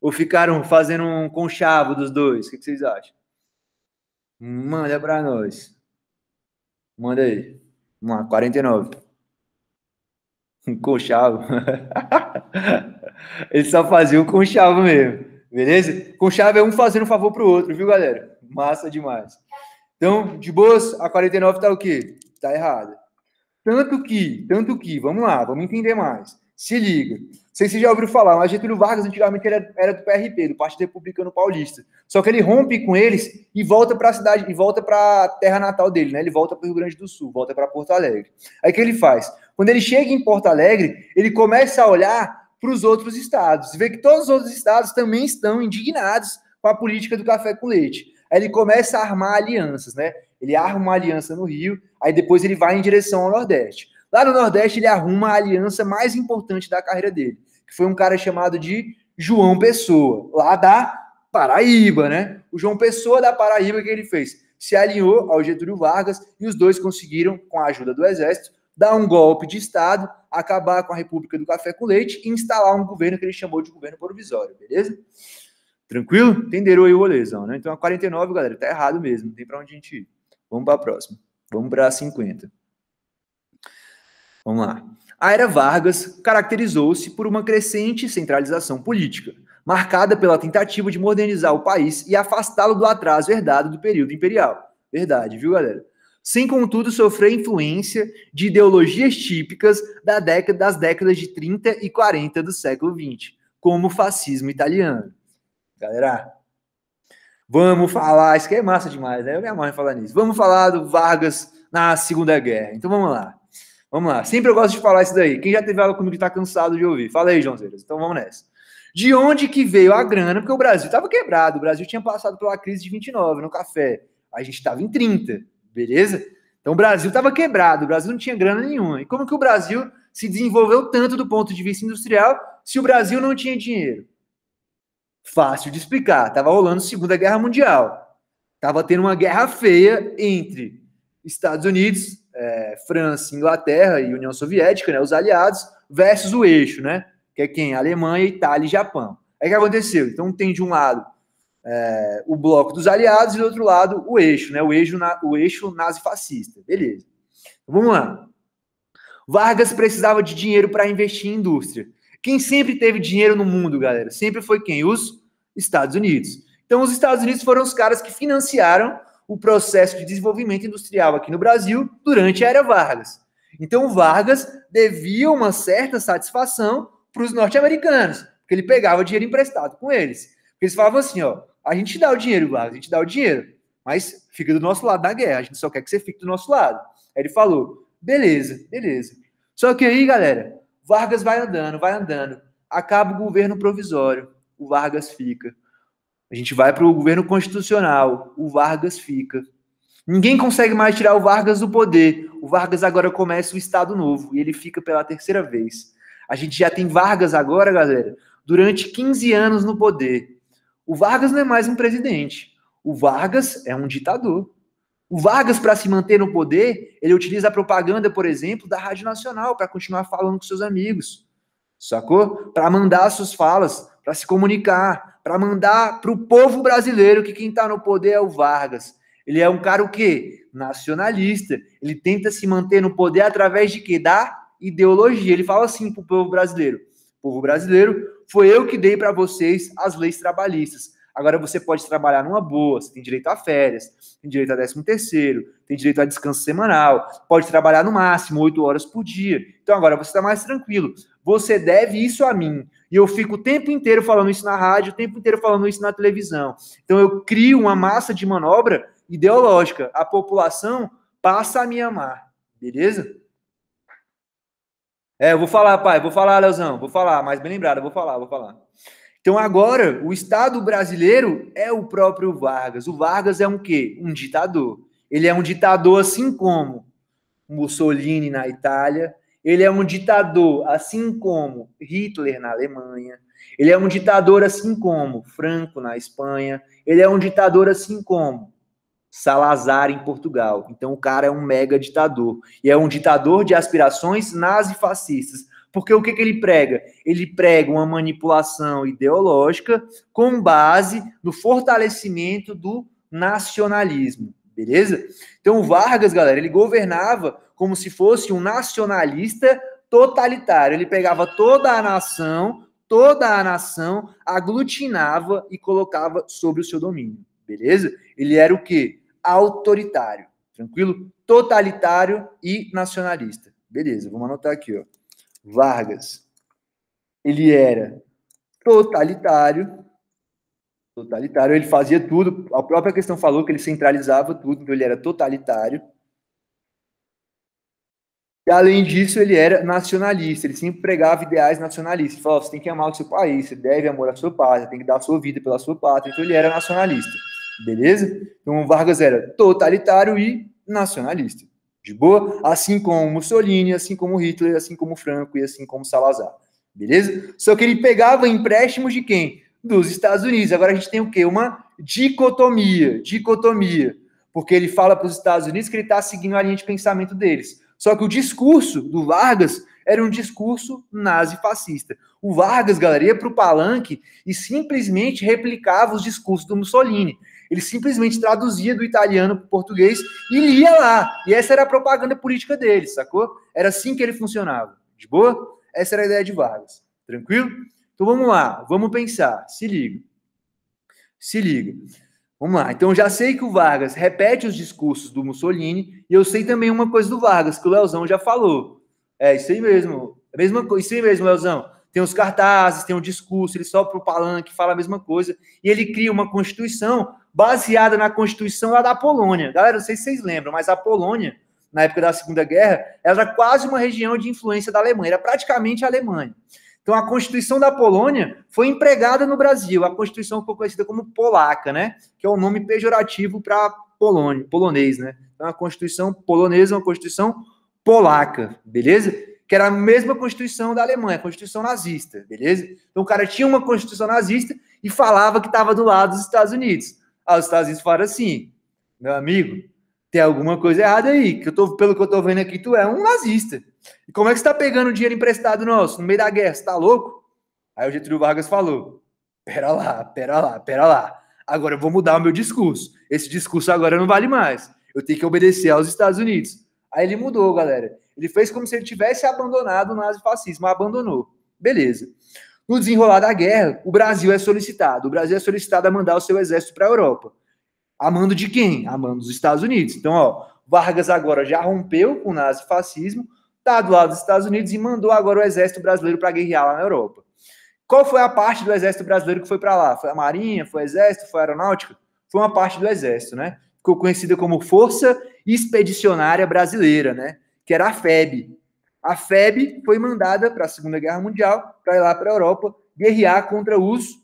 [SPEAKER 1] Ou ficaram fazendo um conchavo dos dois? O que, vocês acham? Manda para nós. Manda aí. Vamos lá, 49. Um conchavo. Eles só faziam um conchavo mesmo. Beleza? Conchavo é um fazendo um favor pro outro, viu, galera? Massa demais. Então, de boas, a 49 está o quê? Está errada. Tanto que, tanto que, vamos lá, vamos entender mais. Se liga. Não sei se você já ouviu falar, mas Getúlio Vargas antigamente era, era do PRP, do Partido Republicano Paulista. Só que ele rompe com eles e volta para a cidade, e volta para a terra natal dele, né? Ele volta para o Rio Grande do Sul, volta para Porto Alegre. Aí o que ele faz? Quando ele chega em Porto Alegre, ele começa a olhar para os outros estados, e vê que todos os outros estados também estão indignados com a política do café com leite. Aí ele começa a armar alianças, né? Ele arma uma aliança no Rio, aí depois ele vai em direção ao Nordeste. Lá no Nordeste ele arruma a aliança mais importante da carreira dele, que foi um cara chamado de João Pessoa, lá da Paraíba, né? O João Pessoa da Paraíba que ele fez, se alinhou ao Getúlio Vargas e os dois conseguiram, com a ajuda do exército, dar um golpe de estado, acabar com a República do Café com Leite e instalar um governo que ele chamou de governo provisório, beleza? Tranquilo? Entenderam aí o rolezão, né? Então a 49, galera, tá errado mesmo, não tem para onde a gente ir. Vamos para a próxima. Vamos para a 50. Vamos lá. A era Vargas caracterizou-se por uma crescente centralização política, marcada pela tentativa de modernizar o país e afastá-lo do atraso herdado do período imperial. Verdade, viu, galera? Sem, contudo, sofrer influência de ideologias típicas da década, das décadas de 30 e 40 do século XX, como o fascismo italiano. Galera, vamos falar, isso aqui é massa demais, né? Eu me amarro em falar nisso. Vamos falar do Vargas na Segunda Guerra. Então vamos lá. Vamos lá. Sempre eu gosto de falar isso daí. Quem já teve aula comigo que tá cansado de ouvir. Fala aí, João Zeiras. Então vamos nessa. De onde que veio a grana? Porque o Brasil estava quebrado. O Brasil tinha passado pela crise de 29 no café. A gente estava em 30, beleza? Então o Brasil estava quebrado, o Brasil não tinha grana nenhuma. E como que o Brasil se desenvolveu tanto do ponto de vista industrial se o Brasil não tinha dinheiro? Fácil de explicar. Tava rolando Segunda Guerra Mundial. Tava tendo uma guerra feia entre Estados Unidos, é, França, Inglaterra e União Soviética, né, os aliados, versus o eixo, né? Que é quem? Alemanha, Itália e Japão. Aí o que aconteceu? Então tem de um lado é, o bloco dos aliados e do outro lado o eixo, né? O eixo, na, o eixo nazifascista. Beleza. vamos lá. Vargas precisava de dinheiro para investir em indústria. Quem sempre teve dinheiro no mundo, galera? Sempre foi quem? Os Estados Unidos. Então, os Estados Unidos foram os caras que financiaram o processo de desenvolvimento industrial aqui no Brasil durante a era Vargas. Então, Vargas devia uma certa satisfação para os norte-americanos, porque ele pegava dinheiro emprestado com eles. Porque eles falavam assim: ó, a gente dá o dinheiro, Vargas, a gente dá o dinheiro, mas fica do nosso lado na guerra, a gente só quer que você fique do nosso lado. Aí ele falou: beleza, beleza. Só que aí, galera, Vargas vai andando, vai andando. Acaba o governo provisório, o Vargas fica. A gente vai para o governo constitucional, o Vargas fica. Ninguém consegue mais tirar o Vargas do poder. O Vargas agora começa o Estado Novo e ele fica pela terceira vez. A gente já tem Vargas agora, galera, durante 15 anos no poder. O Vargas não é mais um presidente. O Vargas é um ditador. O Vargas, para se manter no poder, ele utiliza a propaganda, por exemplo, da Rádio Nacional para continuar falando com seus amigos, sacou? Para mandar suas falas, para se comunicar, para mandar para o povo brasileiro que quem está no poder é o Vargas. Ele é um cara o quê? Nacionalista. Ele tenta se manter no poder através de quê? Da ideologia. Ele fala assim para o povo brasileiro: povo brasileiro, foi eu que dei para vocês as leis trabalhistas. Agora você pode trabalhar numa boa, você tem direito a férias, tem direito a 13 terceiro, tem direito a descanso semanal, pode trabalhar no máximo 8 horas por dia. Então agora você está mais tranquilo. Você deve isso a mim. E eu fico o tempo inteiro falando isso na rádio, o tempo inteiro falando isso na televisão. Então eu crio uma massa de manobra ideológica. A população passa a me amar. Beleza? É, eu vou falar, pai, vou falar, Leozão, vou falar, mas bem lembrado, eu vou falar, vou falar. Então agora o Estado brasileiro é o próprio Vargas. O Vargas é um quê? Um ditador. Ele é um ditador assim como Mussolini na Itália, ele é um ditador assim como Hitler na Alemanha, ele é um ditador assim como Franco na Espanha, ele é um ditador assim como Salazar em Portugal. Então o cara é um mega ditador. E é um ditador de aspirações nazifascistas. Porque o que, que ele prega? Ele prega uma manipulação ideológica com base no fortalecimento do nacionalismo, beleza? Então, Vargas, galera, ele governava como se fosse um nacionalista totalitário. Ele pegava toda a nação, toda a nação, aglutinava e colocava sobre o seu domínio, beleza? Ele era o quê? Autoritário, tranquilo? Totalitário e nacionalista. Beleza, vamos anotar aqui, ó. Vargas, ele era totalitário, totalitário, ele fazia tudo, a própria questão falou que ele centralizava tudo, então ele era totalitário. E além disso, ele era nacionalista, ele sempre pregava ideais nacionalistas. Ele falava, você tem que amar o seu país, você deve amar a sua pátria, tem que dar a sua vida pela sua pátria. Então ele era nacionalista, beleza? Então Vargas era totalitário e nacionalista. De boa? Assim como Mussolini, assim como Hitler, assim como Franco e assim como Salazar. Beleza? Só que ele pegava empréstimos de quem? Dos Estados Unidos. Agora a gente tem o quê? Uma dicotomia. Dicotomia. Porque ele fala para os Estados Unidos que ele está seguindo a linha de pensamento deles. Só que o discurso do Vargas era um discurso nazi-fascista. O Vargas, galera, ia para o palanque e simplesmente replicava os discursos do Mussolini. Ele simplesmente traduzia do italiano para o português e lia lá. E essa era a propaganda política dele, sacou? Era assim que ele funcionava. De boa? Essa era a ideia de Vargas. Tranquilo? Então vamos lá, vamos pensar. Se liga. Se liga. Vamos lá. Então já sei que o Vargas repete os discursos do Mussolini e eu sei também uma coisa do Vargas que o Leozão já falou. É isso aí mesmo. É mesma coisa, isso aí mesmo, Leozão. Tem os cartazes, tem o um discurso, ele sobe para o palanque, fala a mesma coisa e ele cria uma constituição baseada na Constituição da Polônia. Galera, não sei se vocês lembram, mas a Polônia, na época da Segunda Guerra, era quase uma região de influência da Alemanha, era praticamente a Alemanha. Então, a Constituição da Polônia foi empregada no Brasil. A Constituição ficou conhecida como polaca, né? Que é o um nome pejorativo para Polônia, polonês, né? Então, a Constituição polonesa é uma Constituição polaca, beleza? Que era a mesma Constituição da Alemanha, a Constituição nazista, beleza? Então, o cara tinha uma Constituição nazista e falava que estava do lado dos Estados Unidos. Aí os Estados Unidos falaram assim: meu amigo, tem alguma coisa errada aí, que eu tô, pelo que eu tô vendo aqui, tu é um nazista. E como é que você tá pegando dinheiro emprestado nosso no meio da guerra? Você tá louco? Aí o Getúlio Vargas falou: pera lá, pera lá, pera lá. Agora eu vou mudar o meu discurso. Esse discurso agora não vale mais. Eu tenho que obedecer aos Estados Unidos. Aí ele mudou, galera. Ele fez como se ele tivesse abandonado o nazifascismo, abandonou. Beleza. No desenrolar da guerra, o Brasil é solicitado. O Brasil é solicitado a mandar o seu exército para a Europa. A mando de quem? A mando dos Estados Unidos. Então, ó, Vargas agora já rompeu com o nazifascismo, está do lado dos Estados Unidos e mandou agora o exército brasileiro para guerrear lá na Europa. Qual foi a parte do exército brasileiro que foi para lá? Foi a Marinha? Foi o Exército? Foi a Aeronáutica? Foi uma parte do exército, né? Ficou conhecida como Força Expedicionária Brasileira, né? Que era a FEB, a FEB foi mandada para a Segunda Guerra Mundial, para ir lá para a Europa, guerrear contra os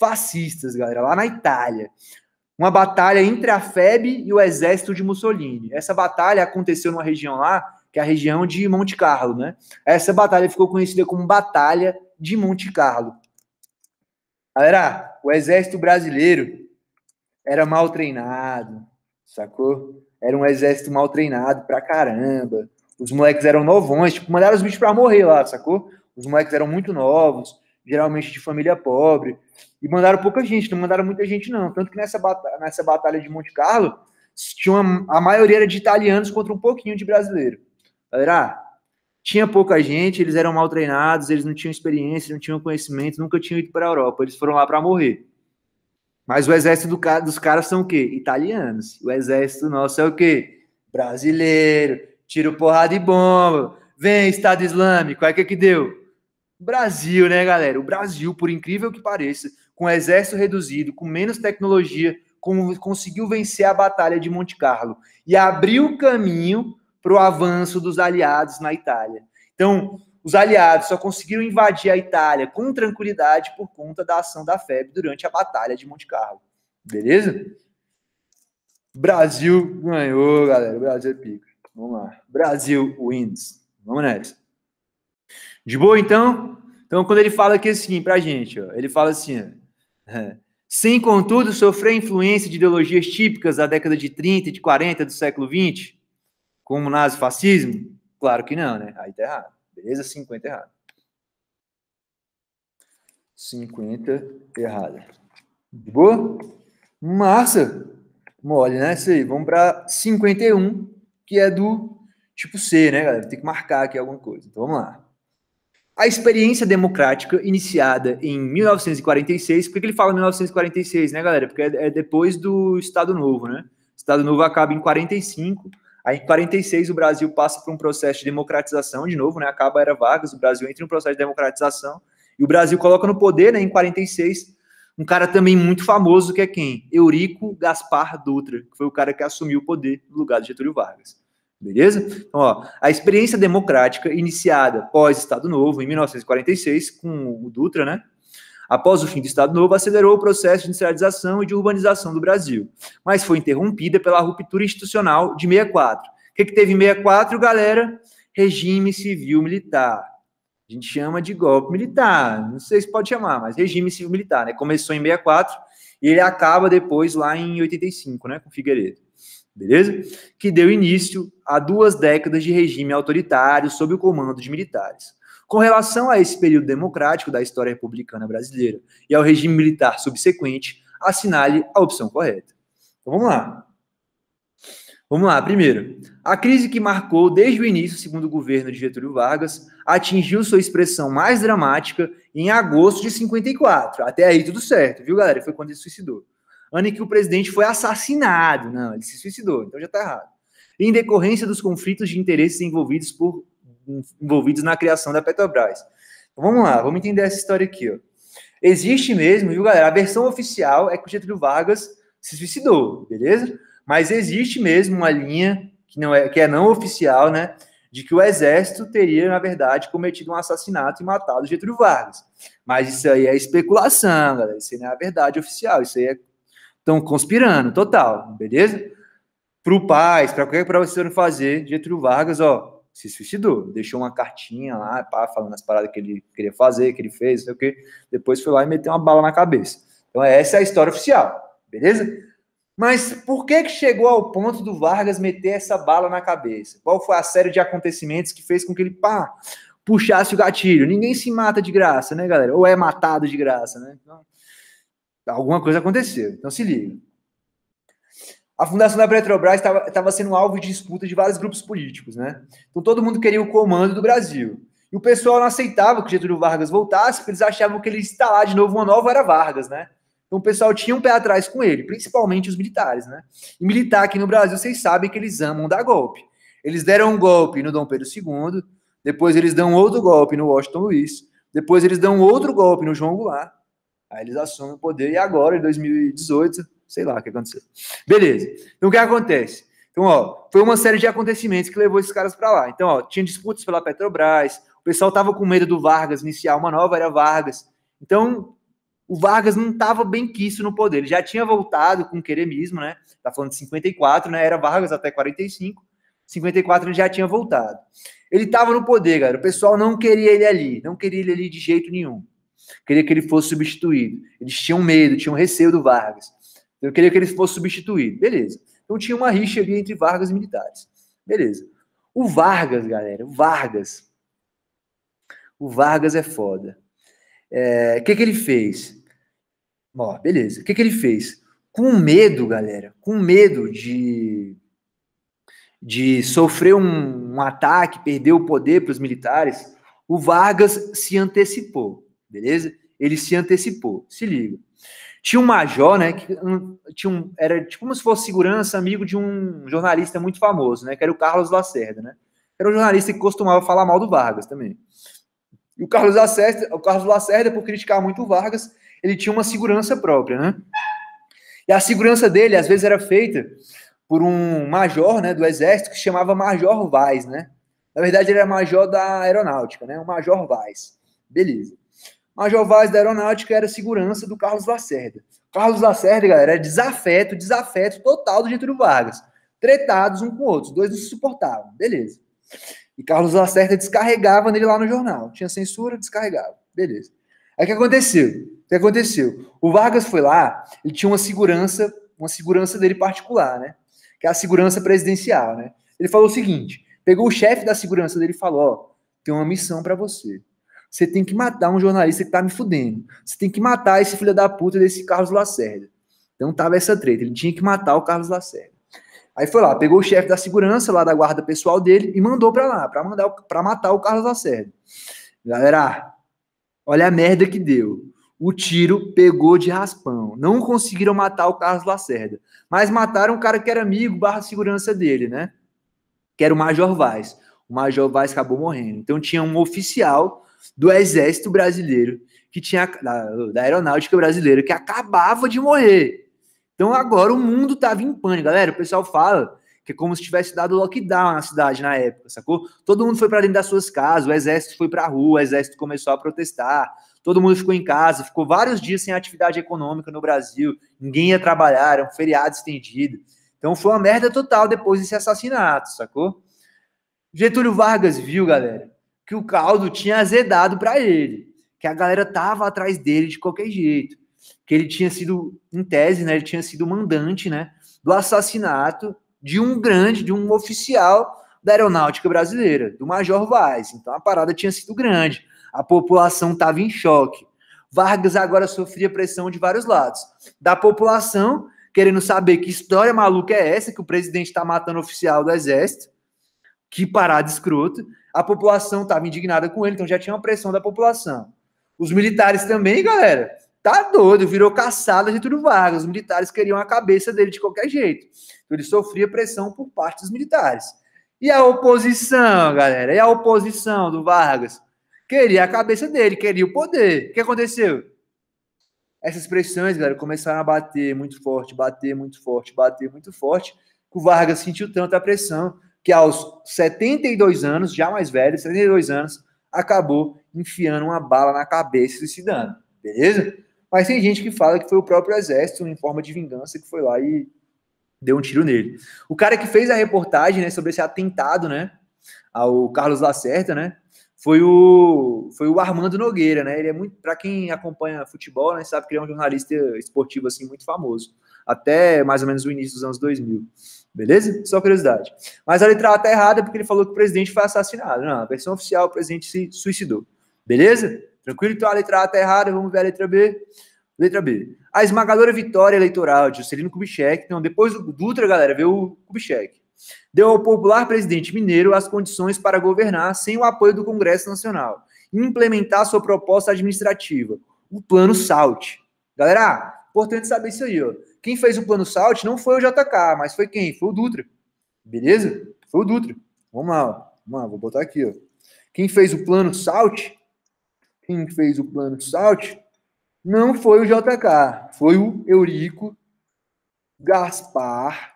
[SPEAKER 1] fascistas, galera, lá na Itália. Uma batalha entre a FEB e o exército de Mussolini. Essa batalha aconteceu numa região lá, que é a região de Monte Carlo, né? Essa batalha ficou conhecida como Batalha de Monte Carlo. Galera, o exército brasileiro era mal treinado, sacou? Era um exército mal treinado pra caramba. Os moleques eram novões, tipo, mandaram os bichos pra morrer lá, sacou? Os moleques eram muito novos, geralmente de família pobre. E mandaram pouca gente, não mandaram muita gente, não. Tanto que nessa batalha, nessa batalha de Monte Carlo, tinha uma, a maioria era de italianos contra um pouquinho de brasileiro. Galera, ah, tinha pouca gente, eles eram mal treinados, eles não tinham experiência, não tinham conhecimento, nunca tinham ido para a Europa, eles foram lá para morrer. Mas o exército do, dos caras são o quê? Italianos. O exército nosso é o quê? Brasileiro tiro porrada e bomba, vem Estado Islâmico, aí o que que deu? Brasil, né, galera? O Brasil, por incrível que pareça, com exército reduzido, com menos tecnologia, com, conseguiu vencer a Batalha de Monte Carlo e abriu caminho para o avanço dos aliados na Itália. Então, os aliados só conseguiram invadir a Itália com tranquilidade por conta da ação da FEB durante a Batalha de Monte Carlo. Beleza? Brasil ganhou, galera. O Brasil é pico. Vamos lá. Brasil wins. Vamos nessa. De boa, então? Então, quando ele fala aqui assim pra gente, ó, ele fala assim: ó, sem, contudo, sofrer influência de ideologias típicas da década de 30 e de 40 do século 20, como o nazifascismo? Claro que não, né? Aí tá errado. Beleza? 50 errado. 50 errada. De boa? Massa! Mole, né? Isso aí. Vamos para 51 que é do tipo C, né, galera? Tem que marcar aqui alguma coisa. Então vamos lá. A experiência democrática iniciada em 1946, por que ele fala 1946, né, galera? Porque é, é depois do Estado Novo, né? O Estado Novo acaba em 45, aí em 46 o Brasil passa por um processo de democratização de novo, né? Acaba a era Vargas, o Brasil entra em um processo de democratização e o Brasil coloca no poder, né, em 46 um cara também muito famoso que é quem? Eurico Gaspar Dutra, que foi o cara que assumiu o poder no lugar de Getúlio Vargas. Beleza? Então, ó, a experiência democrática iniciada pós Estado Novo, em 1946, com o Dutra, né? Após o fim do Estado Novo, acelerou o processo de industrialização e de urbanização do Brasil, mas foi interrompida pela ruptura institucional de 64. O que, que teve em 64, galera? Regime civil militar. A gente chama de golpe militar, não sei se pode chamar, mas regime civil militar, né? Começou em 64 e ele acaba depois lá em 85, né, com Figueiredo. Beleza? Que deu início a duas décadas de regime autoritário sob o comando de militares. Com relação a esse período democrático da história republicana brasileira e ao regime militar subsequente, assinale a opção correta. Então vamos lá. Vamos lá, primeiro. A crise que marcou desde o início, segundo o governo de Getúlio Vargas, atingiu sua expressão mais dramática em agosto de 54. Até aí tudo certo, viu, galera? Foi quando ele se suicidou. Ano em que o presidente foi assassinado. Não, ele se suicidou, então já está errado. Em decorrência dos conflitos de interesses envolvidos, por, envolvidos na criação da Petrobras. Então, vamos lá, vamos entender essa história aqui. Ó. Existe mesmo, viu, galera? A versão oficial é que o Getúlio Vargas se suicidou, beleza? Mas existe mesmo uma linha que não é que é não oficial, né, de que o exército teria na verdade cometido um assassinato e matado Getúlio Vargas. Mas isso aí é especulação, galera. Isso aí não é a verdade oficial. Isso aí é estão conspirando, total, beleza? Para o Paz, para qualquer professor fazer, Getúlio Vargas, ó, se suicidou, deixou uma cartinha lá, pá, falando as paradas que ele queria fazer, que ele fez, não sei o quê. Depois foi lá e meteu uma bala na cabeça. Então, essa é a história oficial, beleza? Mas por que, que chegou ao ponto do Vargas meter essa bala na cabeça? Qual foi a série de acontecimentos que fez com que ele pá, puxasse o gatilho? Ninguém se mata de graça, né, galera? Ou é matado de graça, né? Então, alguma coisa aconteceu, então se liga. A fundação da Petrobras estava sendo alvo de disputa de vários grupos políticos, né? Então todo mundo queria o comando do Brasil. E o pessoal não aceitava que Getúlio Vargas voltasse, porque eles achavam que ele instalar de novo uma nova era Vargas, né? Então o pessoal tinha um pé atrás com ele, principalmente os militares, né? E militar aqui no Brasil, vocês sabem que eles amam dar golpe. Eles deram um golpe no Dom Pedro II, depois eles dão outro golpe no Washington Luiz, depois eles dão outro golpe no João Goulart. Aí eles assumem o poder e agora, em 2018, sei lá o que aconteceu. Beleza. Então o que acontece? Então, ó, foi uma série de acontecimentos que levou esses caras para lá. Então, ó, tinha disputas pela Petrobras, o pessoal tava com medo do Vargas iniciar uma nova era Vargas. Então, o Vargas não estava bem quisto no poder. Ele já tinha voltado com o queremismo, né? Tá falando de 54, né? Era Vargas até 45. 54 ele já tinha voltado. Ele estava no poder, galera. O pessoal não queria ele ali, não queria ele ali de jeito nenhum. Queria que ele fosse substituído. Eles tinham medo, tinham receio do Vargas. Eu queria que ele fosse substituído. Beleza. Então tinha uma rixa ali entre Vargas e militares. Beleza. O Vargas, galera, o Vargas. O Vargas é foda. É, o é, que, que ele fez? Ó, beleza. O que, que ele fez? Com medo, galera, com medo de, de sofrer um, um ataque, perder o poder para os militares, o Vargas se antecipou, beleza? Ele se antecipou. Se liga. Tinha um major, né? Que tinha um, era tipo como se fosse segurança, amigo de um jornalista muito famoso, né? Que era o Carlos Lacerda, né? Era um jornalista que costumava falar mal do Vargas também. E o Carlos Lacerda, o Carlos Lacerda, por criticar muito o Vargas, ele tinha uma segurança própria, né? E a segurança dele, às vezes, era feita por um major, né, do exército, que se chamava Major Vaz, né? Na verdade, ele era major da aeronáutica, né? O Major Vaz. Beleza. Major Vaz da aeronáutica era segurança do Carlos Lacerda. Carlos Lacerda, galera, era desafeto, desafeto total do Getúlio Vargas. Tretados um com o outro, os dois não se suportavam. Beleza. E Carlos Lacerda descarregava nele lá no jornal. Tinha censura, descarregava. Beleza. Aí o que aconteceu? O que aconteceu? O Vargas foi lá, ele tinha uma segurança, uma segurança dele particular, né? Que é a segurança presidencial, né? Ele falou o seguinte: pegou o chefe da segurança dele e falou: ó, tem uma missão para você. Você tem que matar um jornalista que tá me fudendo. Você tem que matar esse filho da puta desse Carlos Lacerda. Então tava essa treta, ele tinha que matar o Carlos Lacerda. Aí foi lá, pegou o chefe da segurança lá da guarda pessoal dele e mandou para lá, para mandar para matar o Carlos Lacerda. Galera, olha a merda que deu. O tiro pegou de raspão. Não conseguiram matar o Carlos Lacerda, mas mataram um cara que era amigo barra segurança dele, né? Que era o Major Vaz. O Major Vaz acabou morrendo. Então tinha um oficial do Exército Brasileiro que tinha da, da Aeronáutica Brasileira que acabava de morrer então agora o mundo tava em pânico, galera. O pessoal fala que é como se tivesse dado lockdown na cidade na época, sacou? Todo mundo foi para dentro das suas casas, o exército foi para rua, o exército começou a protestar, todo mundo ficou em casa, ficou vários dias sem atividade econômica no Brasil, ninguém ia trabalhar, era um feriado estendido. Então foi uma merda total depois desse assassinato, sacou? Getúlio Vargas viu, galera, que o caldo tinha azedado para ele, que a galera tava atrás dele de qualquer jeito que ele tinha sido, em tese, né, ele tinha sido mandante, né, do assassinato de um grande, de um oficial da aeronáutica brasileira, do Major Vaz. Então a parada tinha sido grande, a população estava em choque. Vargas agora sofria pressão de vários lados, da população querendo saber que história maluca é essa que o presidente está matando oficial do exército, que parada escrota. A população estava indignada com ele, então já tinha uma pressão da população. Os militares também, galera, Tá doido, virou caçada de tudo. Vargas. Os militares queriam a cabeça dele de qualquer jeito. Então, ele sofria pressão por parte dos militares. E a oposição, galera? E a oposição do Vargas? Queria a cabeça dele, queria o poder. O que aconteceu? Essas pressões, galera, começaram a bater muito forte, bater muito forte, bater muito forte. o Vargas sentiu tanta pressão que aos 72 anos, já mais velho, 72 anos, acabou enfiando uma bala na cabeça e dando. Beleza? Mas tem gente que fala que foi o próprio exército, em forma de vingança, que foi lá e deu um tiro nele. O cara que fez a reportagem né, sobre esse atentado, né? Ao Carlos Lacerda, né? Foi o, foi o Armando Nogueira, né? Ele é muito. Para quem acompanha futebol, né? Sabe que ele é um jornalista esportivo assim muito famoso. Até mais ou menos o início dos anos 2000. Beleza? Só curiosidade. Mas a letra A está errada porque ele falou que o presidente foi assassinado. Não, a versão oficial, o presidente se suicidou. Beleza? Tranquilo? Então a letra A está errada, vamos ver a letra B. Letra B. A esmagadora vitória eleitoral de Juscelino Kubitschek. Então, depois do Dutra, galera, veio o Kubitschek. Deu ao popular presidente mineiro as condições para governar sem o apoio do Congresso Nacional e implementar sua proposta administrativa, o Plano SALT. Galera, ah, importante saber isso aí. Ó. Quem fez o Plano SALT não foi o JK, mas foi quem? Foi o Dutra. Beleza? Foi o Dutra. Vamos lá, ó. Vamos lá vou botar aqui. Ó. Quem fez o Plano SALT quem fez o plano SALT não foi o JK, foi o Eurico Gaspar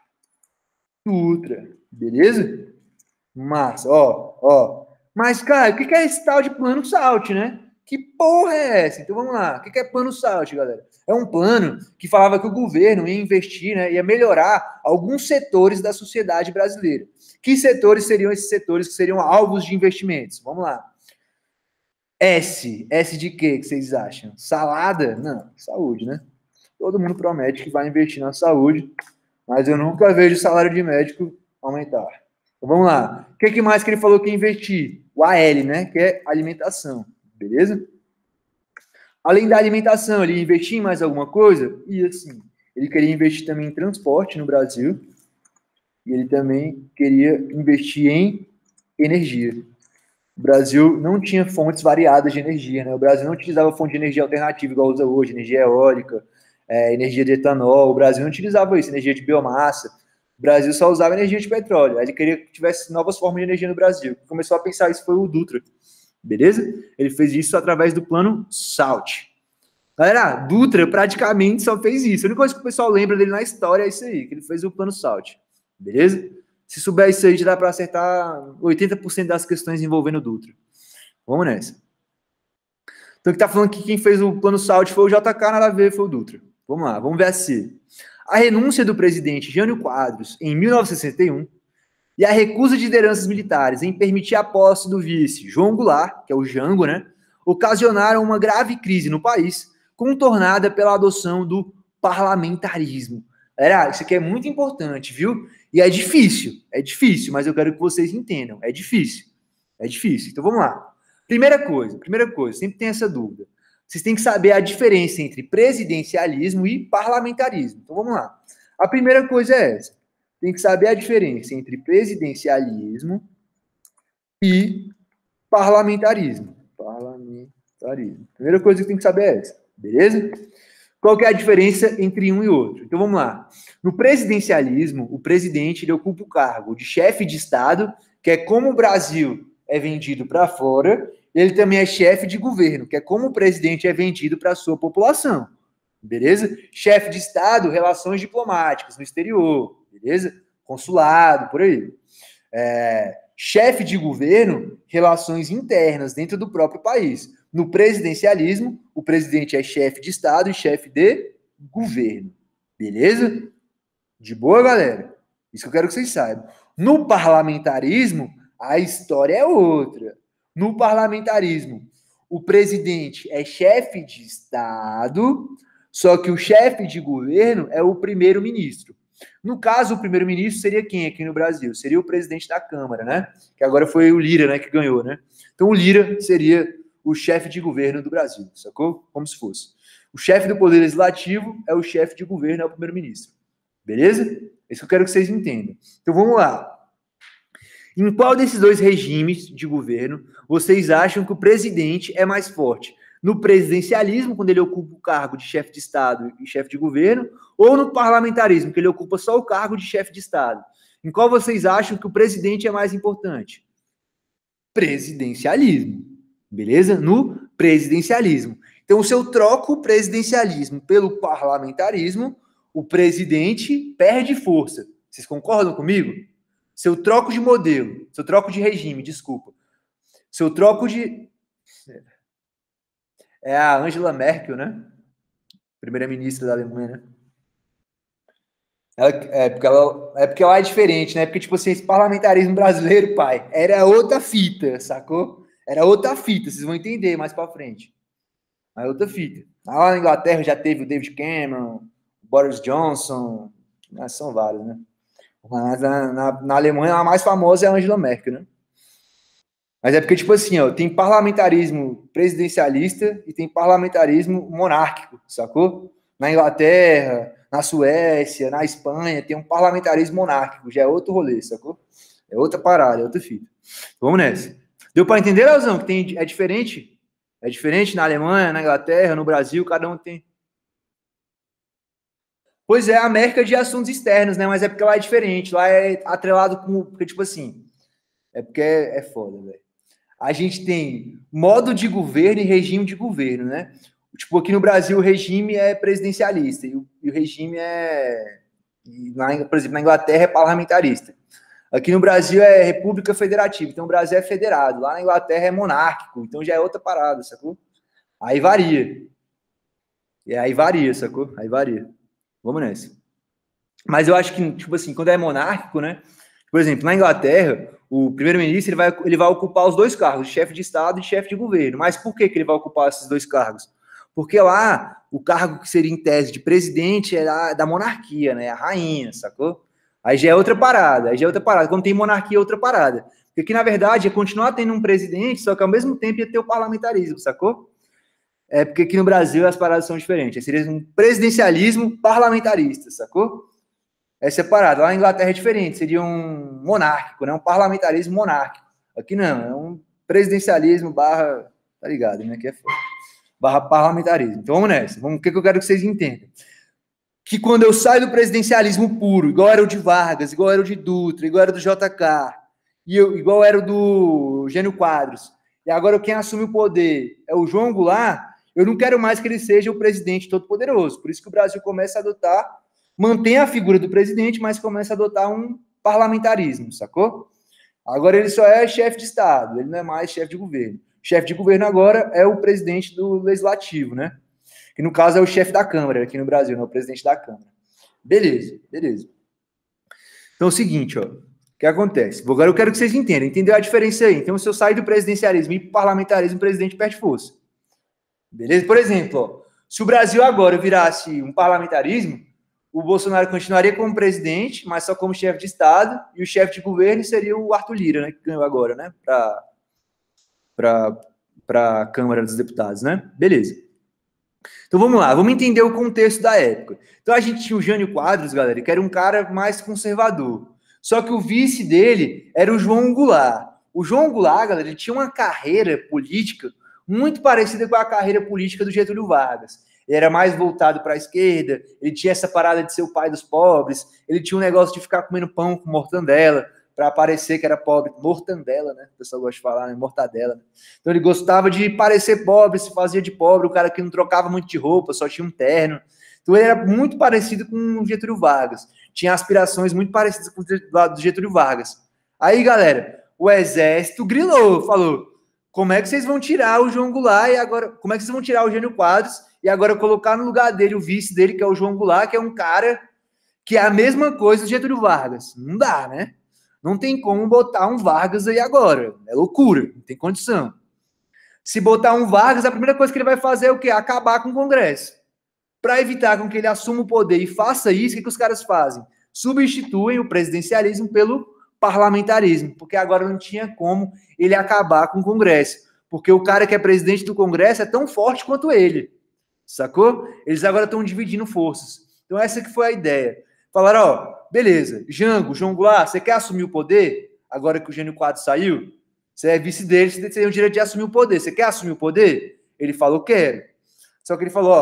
[SPEAKER 1] Dutra, beleza? Massa, ó, ó. Mas, cara, o que é esse tal de plano SALT, né? Que porra é essa? Então vamos lá. O que é plano SALT, galera? É um plano que falava que o governo ia investir, né, ia melhorar alguns setores da sociedade brasileira. Que setores seriam esses setores que seriam alvos de investimentos? Vamos lá. S. S de quê que vocês acham? Salada? Não, saúde, né? Todo mundo promete que vai investir na saúde, mas eu nunca vejo o salário de médico aumentar. Então, vamos lá. O que, que mais que ele falou que investir? O AL, né? Que é alimentação, beleza? Além da alimentação, ele investir em mais alguma coisa? E assim, ele queria investir também em transporte no Brasil. E ele também queria investir em energia. O Brasil não tinha fontes variadas de energia, né? O Brasil não utilizava fonte de energia alternativa igual usa hoje, energia eólica, é, energia de etanol. O Brasil não utilizava isso, energia de biomassa. O Brasil só usava energia de petróleo. Aí ele queria que tivesse novas formas de energia no Brasil. Quem começou a pensar isso foi o Dutra. Beleza? Ele fez isso através do plano SALT. Galera, Dutra praticamente só fez isso. A única coisa que o pessoal lembra dele na história é isso aí, que ele fez o plano SALT. Beleza? Se souber isso aí, já dá para acertar 80% das questões envolvendo o Dutra. Vamos nessa. Então, que tá falando que quem fez o plano saúde foi o JK, nada a ver, foi o Dutra. Vamos lá, vamos ver assim. A renúncia do presidente Jânio Quadros em 1961 e a recusa de lideranças militares em permitir a posse do vice João Goulart, que é o Jango, né, ocasionaram uma grave crise no país, contornada pela adoção do parlamentarismo. Galera, isso aqui é muito importante, viu? E é difícil, é difícil, mas eu quero que vocês entendam. É difícil, é difícil. Então vamos lá. Primeira coisa, primeira coisa, sempre tem essa dúvida. Vocês têm que saber a diferença entre presidencialismo e parlamentarismo. Então vamos lá. A primeira coisa é essa. Tem que saber a diferença entre presidencialismo e parlamentarismo. Parlamentarismo. Primeira coisa que tem que saber é essa, beleza? Qual que é a diferença entre um e outro? Então vamos lá. No presidencialismo, o presidente ele ocupa o cargo de chefe de Estado, que é como o Brasil é vendido para fora, ele também é chefe de governo, que é como o presidente é vendido para a sua população. Beleza? Chefe de Estado, relações diplomáticas no exterior, beleza? Consulado, por aí. É, chefe de governo, relações internas dentro do próprio país. No presidencialismo, o presidente é chefe de Estado e chefe de governo. Beleza? De boa, galera? Isso que eu quero que vocês saibam. No parlamentarismo, a história é outra. No parlamentarismo, o presidente é chefe de Estado, só que o chefe de governo é o primeiro-ministro. No caso, o primeiro-ministro seria quem aqui no Brasil? Seria o presidente da Câmara, né? Que agora foi o Lira, né, que ganhou, né? Então o Lira seria o chefe de governo do Brasil, sacou? Como se fosse. O chefe do Poder Legislativo é o chefe de governo, é o primeiro-ministro. Beleza? É isso que eu quero que vocês entendam. Então vamos lá. Em qual desses dois regimes de governo vocês acham que o presidente é mais forte? No presidencialismo, quando ele ocupa o cargo de chefe de Estado e chefe de governo, ou no parlamentarismo, que ele ocupa só o cargo de chefe de Estado? Em qual vocês acham que o presidente é mais importante? Presidencialismo beleza? No presidencialismo. Então, se eu troco o presidencialismo pelo parlamentarismo, o presidente perde força. Vocês concordam comigo? Se eu troco de modelo, se eu troco de regime, desculpa. Se eu troco de. É a Angela Merkel, né? Primeira-ministra da Alemanha, né? Ela, é, porque ela, é porque ela é diferente, né? Porque, tipo assim, esse parlamentarismo brasileiro, pai, era outra fita, sacou? Era outra fita, vocês vão entender mais para frente. Mas outra fita. Lá na Inglaterra já teve o David Cameron, o Boris Johnson, né, são vários, né? Mas na, na, na, Alemanha a mais famosa é a Angela Merkel, né? Mas é porque, tipo assim, ó, tem parlamentarismo presidencialista e tem parlamentarismo monárquico, sacou? Na Inglaterra, na Suécia, na Espanha, tem um parlamentarismo monárquico, já é outro rolê, sacou? É outra parada, é outra fita. Vamos nessa. Deu para entender, Leozão, que tem, é diferente? É diferente na Alemanha, na Inglaterra, no Brasil, cada um tem. Pois é, a América é de assuntos externos, né? Mas é porque lá é diferente, lá é atrelado com. Porque, tipo assim. É porque é, é, foda, velho. A gente tem modo de governo e regime de governo, né? Tipo, aqui no Brasil o regime é presidencialista e o, e o regime é. Na, por exemplo, na Inglaterra é parlamentarista. Aqui no Brasil é República Federativa, então o Brasil é federado. Lá na Inglaterra é monárquico, então já é outra parada, sacou? Aí varia. E aí varia, sacou? Aí varia. Vamos nessa. Mas eu acho que, tipo assim, quando é monárquico, né? Por exemplo, na Inglaterra, o primeiro-ministro ele vai, ele vai ocupar os dois cargos, chefe de Estado e chefe de governo. Mas por que, que ele vai ocupar esses dois cargos? Porque lá, o cargo que seria em tese de presidente é da, da monarquia, né? A rainha, sacou? Aí já é outra parada, aí já é outra parada. Quando tem monarquia, é outra parada. Porque aqui, na verdade, é continuar tendo um presidente, só que ao mesmo tempo ia ter o parlamentarismo, sacou? É porque aqui no Brasil as paradas são diferentes. Seria um presidencialismo parlamentarista, sacou? É separado. Lá na Inglaterra é diferente, seria um monárquico, né? Um parlamentarismo monárquico. Aqui não, é um presidencialismo barra. Tá ligado, né? Que é foda. Barra parlamentarismo. Então vamos nessa. Vamos, o que, que eu quero que vocês entendam? que quando eu saio do presidencialismo puro, igual era o de Vargas, igual era o de Dutra, igual era o do JK, e eu, igual era o do Gênio Quadros, e agora quem assume o poder é o João Goulart, eu não quero mais que ele seja o presidente todo-poderoso. Por isso que o Brasil começa a adotar, mantém a figura do presidente, mas começa a adotar um parlamentarismo, sacou? Agora ele só é chefe de Estado, ele não é mais chefe de governo. Chefe de governo agora é o presidente do legislativo, né? que no caso é o chefe da Câmara aqui no Brasil, não é o presidente da Câmara. Beleza, beleza. Então é o seguinte, ó. O que acontece? Agora eu quero que vocês entendam. Entendeu a diferença aí? Então, se eu sair do presidencialismo e parlamentarismo, o presidente perde força. Beleza? Por exemplo, ó, se o Brasil agora virasse um parlamentarismo, o Bolsonaro continuaria como presidente, mas só como chefe de Estado, e o chefe de governo seria o Arthur Lira, né, que ganhou agora, né, para a Câmara dos Deputados, né? Beleza. Então vamos lá, vamos entender o contexto da época. Então a gente tinha o Jânio Quadros, galera, que era um cara mais conservador. Só que o vice dele era o João Goulart. O João Goulart, galera, ele tinha uma carreira política muito parecida com a carreira política do Getúlio Vargas. Ele era mais voltado para a esquerda, ele tinha essa parada de ser o pai dos pobres, ele tinha um negócio de ficar comendo pão com mortandela, para parecer que era pobre. Mortandela, né? O pessoal gosta de falar, né? Mortadela. Né? Então ele gostava de parecer pobre, se fazia de pobre, o cara que não trocava muito de roupa, só tinha um terno. Então ele era muito parecido com o Getúlio Vargas. Tinha aspirações muito parecidas com o do Getúlio Vargas. Aí, galera, o exército grilou, falou: como é que vocês vão tirar o João Goulart e agora. Como é que vocês vão tirar o Gênio Quadros e agora colocar no lugar dele o vice dele, que é o João Goulart, que é um cara que é a mesma coisa do Getúlio Vargas? Não dá, né? Não tem como botar um Vargas aí agora. É loucura, não tem condição. Se botar um Vargas, a primeira coisa que ele vai fazer é o quê? Acabar com o Congresso. Para evitar com que ele assuma o poder e faça isso, o que, que os caras fazem? Substituem o presidencialismo pelo parlamentarismo, porque agora não tinha como ele acabar com o Congresso. Porque o cara que é presidente do Congresso é tão forte quanto ele. Sacou? Eles agora estão dividindo forças. Então, essa que foi a ideia. Falaram, ó, beleza. Jango, João Goulart, você quer assumir o poder? Agora que o Gênio Quadro saiu, você é vice dele, você tem o direito de assumir o poder. Você quer assumir o poder? Ele falou, quero. Só que ele falou,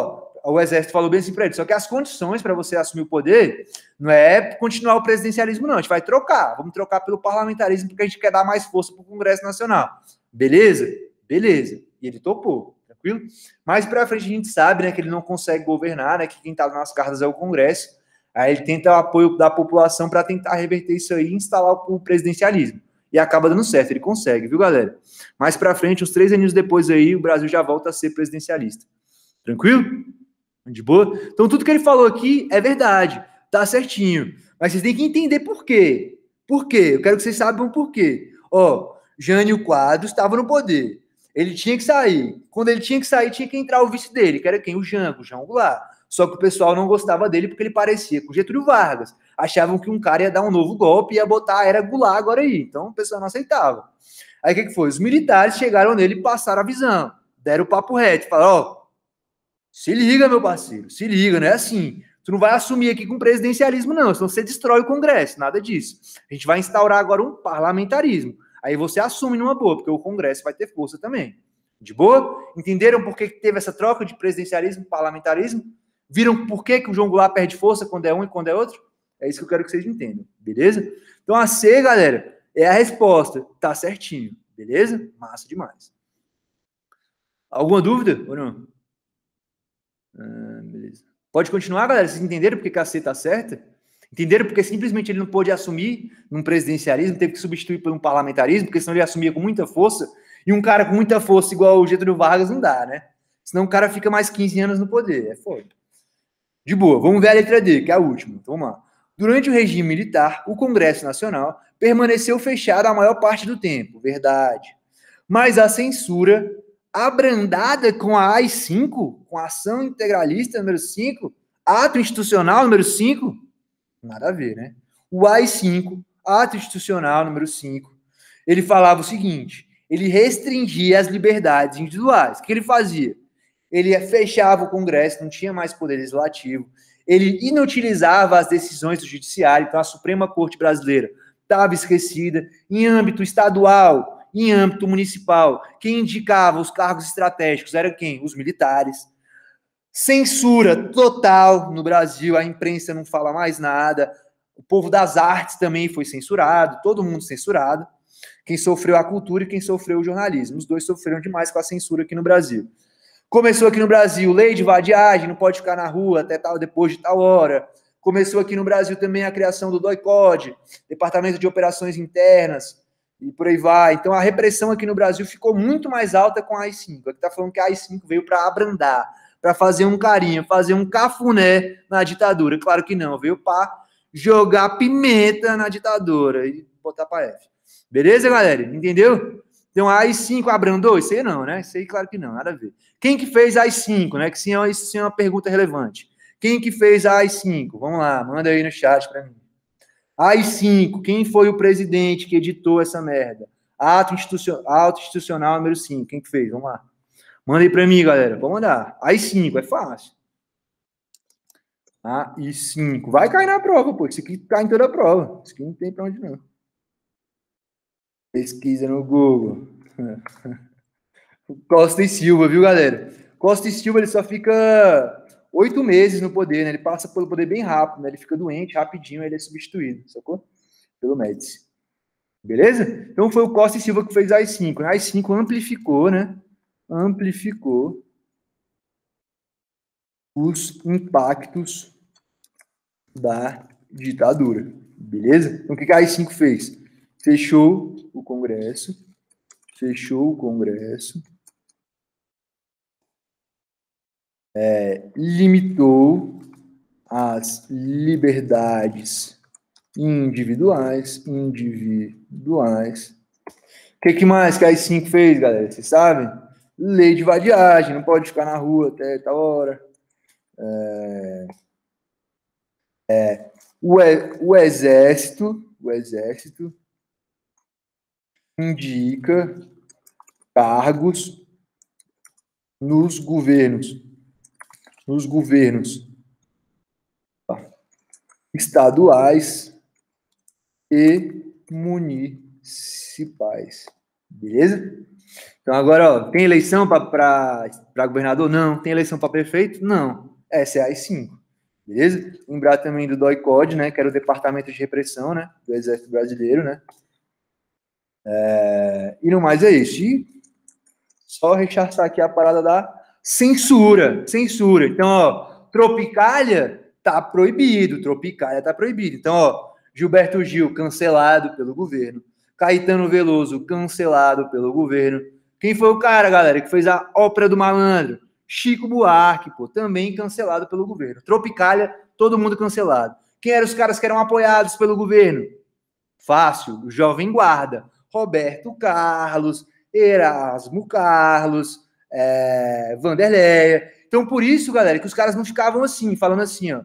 [SPEAKER 1] ó, o Exército falou bem assim pra ele, só que as condições para você assumir o poder não é continuar o presidencialismo, não. A gente vai trocar. Vamos trocar pelo parlamentarismo, porque a gente quer dar mais força para o Congresso Nacional. Beleza? Beleza. E ele topou, tranquilo? Mais para frente a gente sabe né, que ele não consegue governar, né, que quem está nas cartas é o Congresso. Aí ele tenta o apoio da população para tentar reverter isso aí e instalar o presidencialismo. E acaba dando certo, ele consegue, viu, galera? Mais para frente, uns três anos depois aí, o Brasil já volta a ser presidencialista. Tranquilo? De boa? Então, tudo que ele falou aqui é verdade, tá certinho. Mas vocês têm que entender por quê. Por quê? Eu quero que vocês saibam por quê. Ó, Jânio Quadros estava no poder. Ele tinha que sair. Quando ele tinha que sair, tinha que entrar o vice dele, que era quem? O Jango, o João Goulart. Só que o pessoal não gostava dele porque ele parecia com Getúlio Vargas. Achavam que um cara ia dar um novo golpe e ia botar a era gula agora aí. Então o pessoal não aceitava. Aí o que, que foi? Os militares chegaram nele e passaram a visão. Deram o papo reto. Falaram, ó, oh, se liga, meu parceiro, se liga, não é assim. Tu não vai assumir aqui com presidencialismo, não, senão você destrói o Congresso, nada disso. A gente vai instaurar agora um parlamentarismo. Aí você assume numa boa, porque o Congresso vai ter força também. De boa? Entenderam por que teve essa troca de presidencialismo parlamentarismo? Viram por que, que o João Goulart perde força quando é um e quando é outro? É isso que eu quero que vocês entendam, beleza? Então a C, galera, é a resposta. Tá certinho, beleza? Massa demais. Alguma dúvida ou não? Ah, beleza. Pode continuar, galera? Vocês entenderam porque que a C tá certa? Entenderam porque simplesmente ele não pôde assumir num presidencialismo, teve que substituir por um parlamentarismo, porque senão ele assumia com muita força. E um cara com muita força igual o Getúlio Vargas não dá, né? Senão o cara fica mais 15 anos no poder. É foda. De boa, vamos ver a letra D, que é a última. Então, vamos lá. Durante o regime militar, o Congresso Nacional permaneceu fechado a maior parte do tempo, verdade. Mas a censura, abrandada com a AI-5, com a ação integralista número 5, ato institucional número 5, nada a ver, né? O AI-5, ato institucional número 5, ele falava o seguinte, ele restringia as liberdades individuais. O que ele fazia? ele fechava o Congresso, não tinha mais poder legislativo, ele inutilizava as decisões do Judiciário, então a Suprema Corte Brasileira estava esquecida, em âmbito estadual, em âmbito municipal, quem indicava os cargos estratégicos era quem? Os militares. Censura total no Brasil, a imprensa não fala mais nada, o povo das artes também foi censurado, todo mundo censurado. Quem sofreu a cultura e quem sofreu o jornalismo. Os dois sofreram demais com a censura aqui no Brasil. Começou aqui no Brasil, lei de vadiagem, não pode ficar na rua até tal, depois de tal hora. Começou aqui no Brasil também a criação do DOICOD, Departamento de Operações Internas, e por aí vai. Então a repressão aqui no Brasil ficou muito mais alta com a AI-5. Aqui está falando que a AI-5 veio para abrandar, para fazer um carinho, fazer um cafuné na ditadura. Claro que não, veio para jogar pimenta na ditadura e botar para F. Beleza, galera? Entendeu? Então, a AI-5 Abramo 2? Sei não, né? Sei, claro que não, nada a ver. Quem que fez a AI-5, né? Que sim sim é uma pergunta relevante. Quem que fez a AI-5? Vamos lá, manda aí no chat para mim. AI-5, quem foi o presidente que editou essa merda? Ato, institucional, ato institucional número 5, quem que fez? Vamos lá. Manda aí para mim, galera. Vamos mandar. AI-5, é fácil. AI-5. Vai cair na prova, pô. Isso aqui cai tá em toda a prova. Isso aqui não tem para onde não. Pesquisa no Google. Costa e Silva, viu, galera? Costa e Silva ele só fica oito meses no poder, né? Ele passa pelo poder bem rápido, né? Ele fica doente rapidinho, ele é substituído, sacou? Pelo Médici. Beleza? Então foi o Costa e Silva que fez as 5. Né? As 5 amplificou, né? Amplificou os impactos da ditadura. Beleza? Então o que a AI-5 fez? Fechou o Congresso, fechou o Congresso, é, limitou as liberdades individuais, individuais. O que, que mais que a I5 fez, galera? Vocês sabem? Lei de vadiagem, não pode ficar na rua até tal hora. É, é, o, o exército, o exército indica cargos nos governos nos governos tá? estaduais e municipais. Beleza? Então agora, ó, tem eleição para governador? Não. Tem eleição para prefeito? Não. Essa é a I5. Beleza? Lembrar também do DOI-COD, né, que era o Departamento de Repressão, né, do Exército Brasileiro, né, é, e no mais é isso. E só rechaçar aqui a parada da censura. Censura. Então, ó, Tropicália tá proibido. Tropicália tá proibido. Então, ó, Gilberto Gil cancelado pelo governo. Caetano Veloso cancelado pelo governo. Quem foi o cara, galera, que fez a ópera do malandro? Chico Buarque, pô, também cancelado pelo governo. Tropicália, todo mundo cancelado. Quem eram os caras que eram apoiados pelo governo? Fácil, o Jovem Guarda. Roberto Carlos, Erasmo Carlos, é, Vanderleia. Então, por isso, galera, que os caras não ficavam assim, falando assim, ó.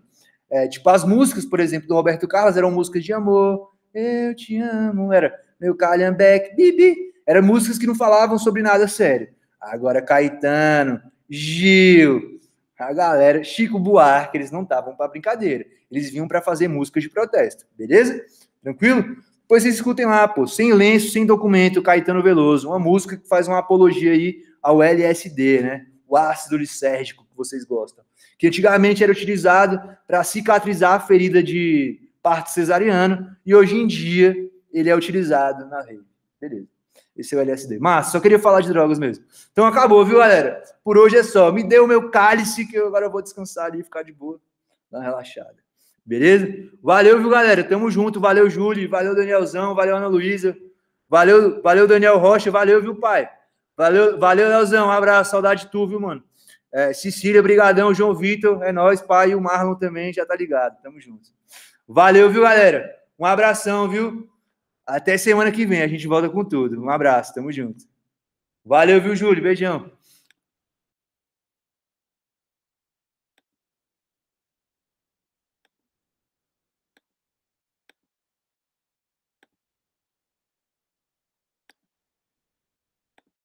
[SPEAKER 1] É, tipo, as músicas, por exemplo, do Roberto Carlos eram músicas de amor. Eu te amo. Era meu calhambeque, bibi. Eram músicas que não falavam sobre nada sério. Agora, Caetano, Gil, a galera, Chico Buarque, eles não estavam para brincadeira. Eles vinham para fazer músicas de protesto, beleza? Tranquilo? Depois vocês escutem lá, pô, Sem Lenço, Sem Documento, Caetano Veloso, uma música que faz uma apologia aí ao LSD, né? O ácido lisérgico que vocês gostam. Que antigamente era utilizado para cicatrizar a ferida de parto cesariano e hoje em dia ele é utilizado na rede. Beleza. Esse é o LSD. Mas só queria falar de drogas mesmo. Então acabou, viu, galera? Por hoje é só. Me dê o meu cálice que eu agora vou descansar ali e ficar de boa, dar uma relaxada. Beleza? Valeu, viu, galera? Tamo junto. Valeu, Júlio. Valeu, Danielzão. Valeu, Ana Luísa. Valeu, valeu, Daniel Rocha. Valeu, viu, pai? Valeu, valeu, Leozão. Um abraço, saudade de tu, viu, mano? É, Cecília, brigadão, João Vitor, é nós, pai, e o Marlon também já tá ligado. Tamo junto. Valeu, viu, galera? Um abração, viu? Até semana que vem, a gente volta com tudo. Um abraço, tamo junto. Valeu, viu, Júlio? Beijão.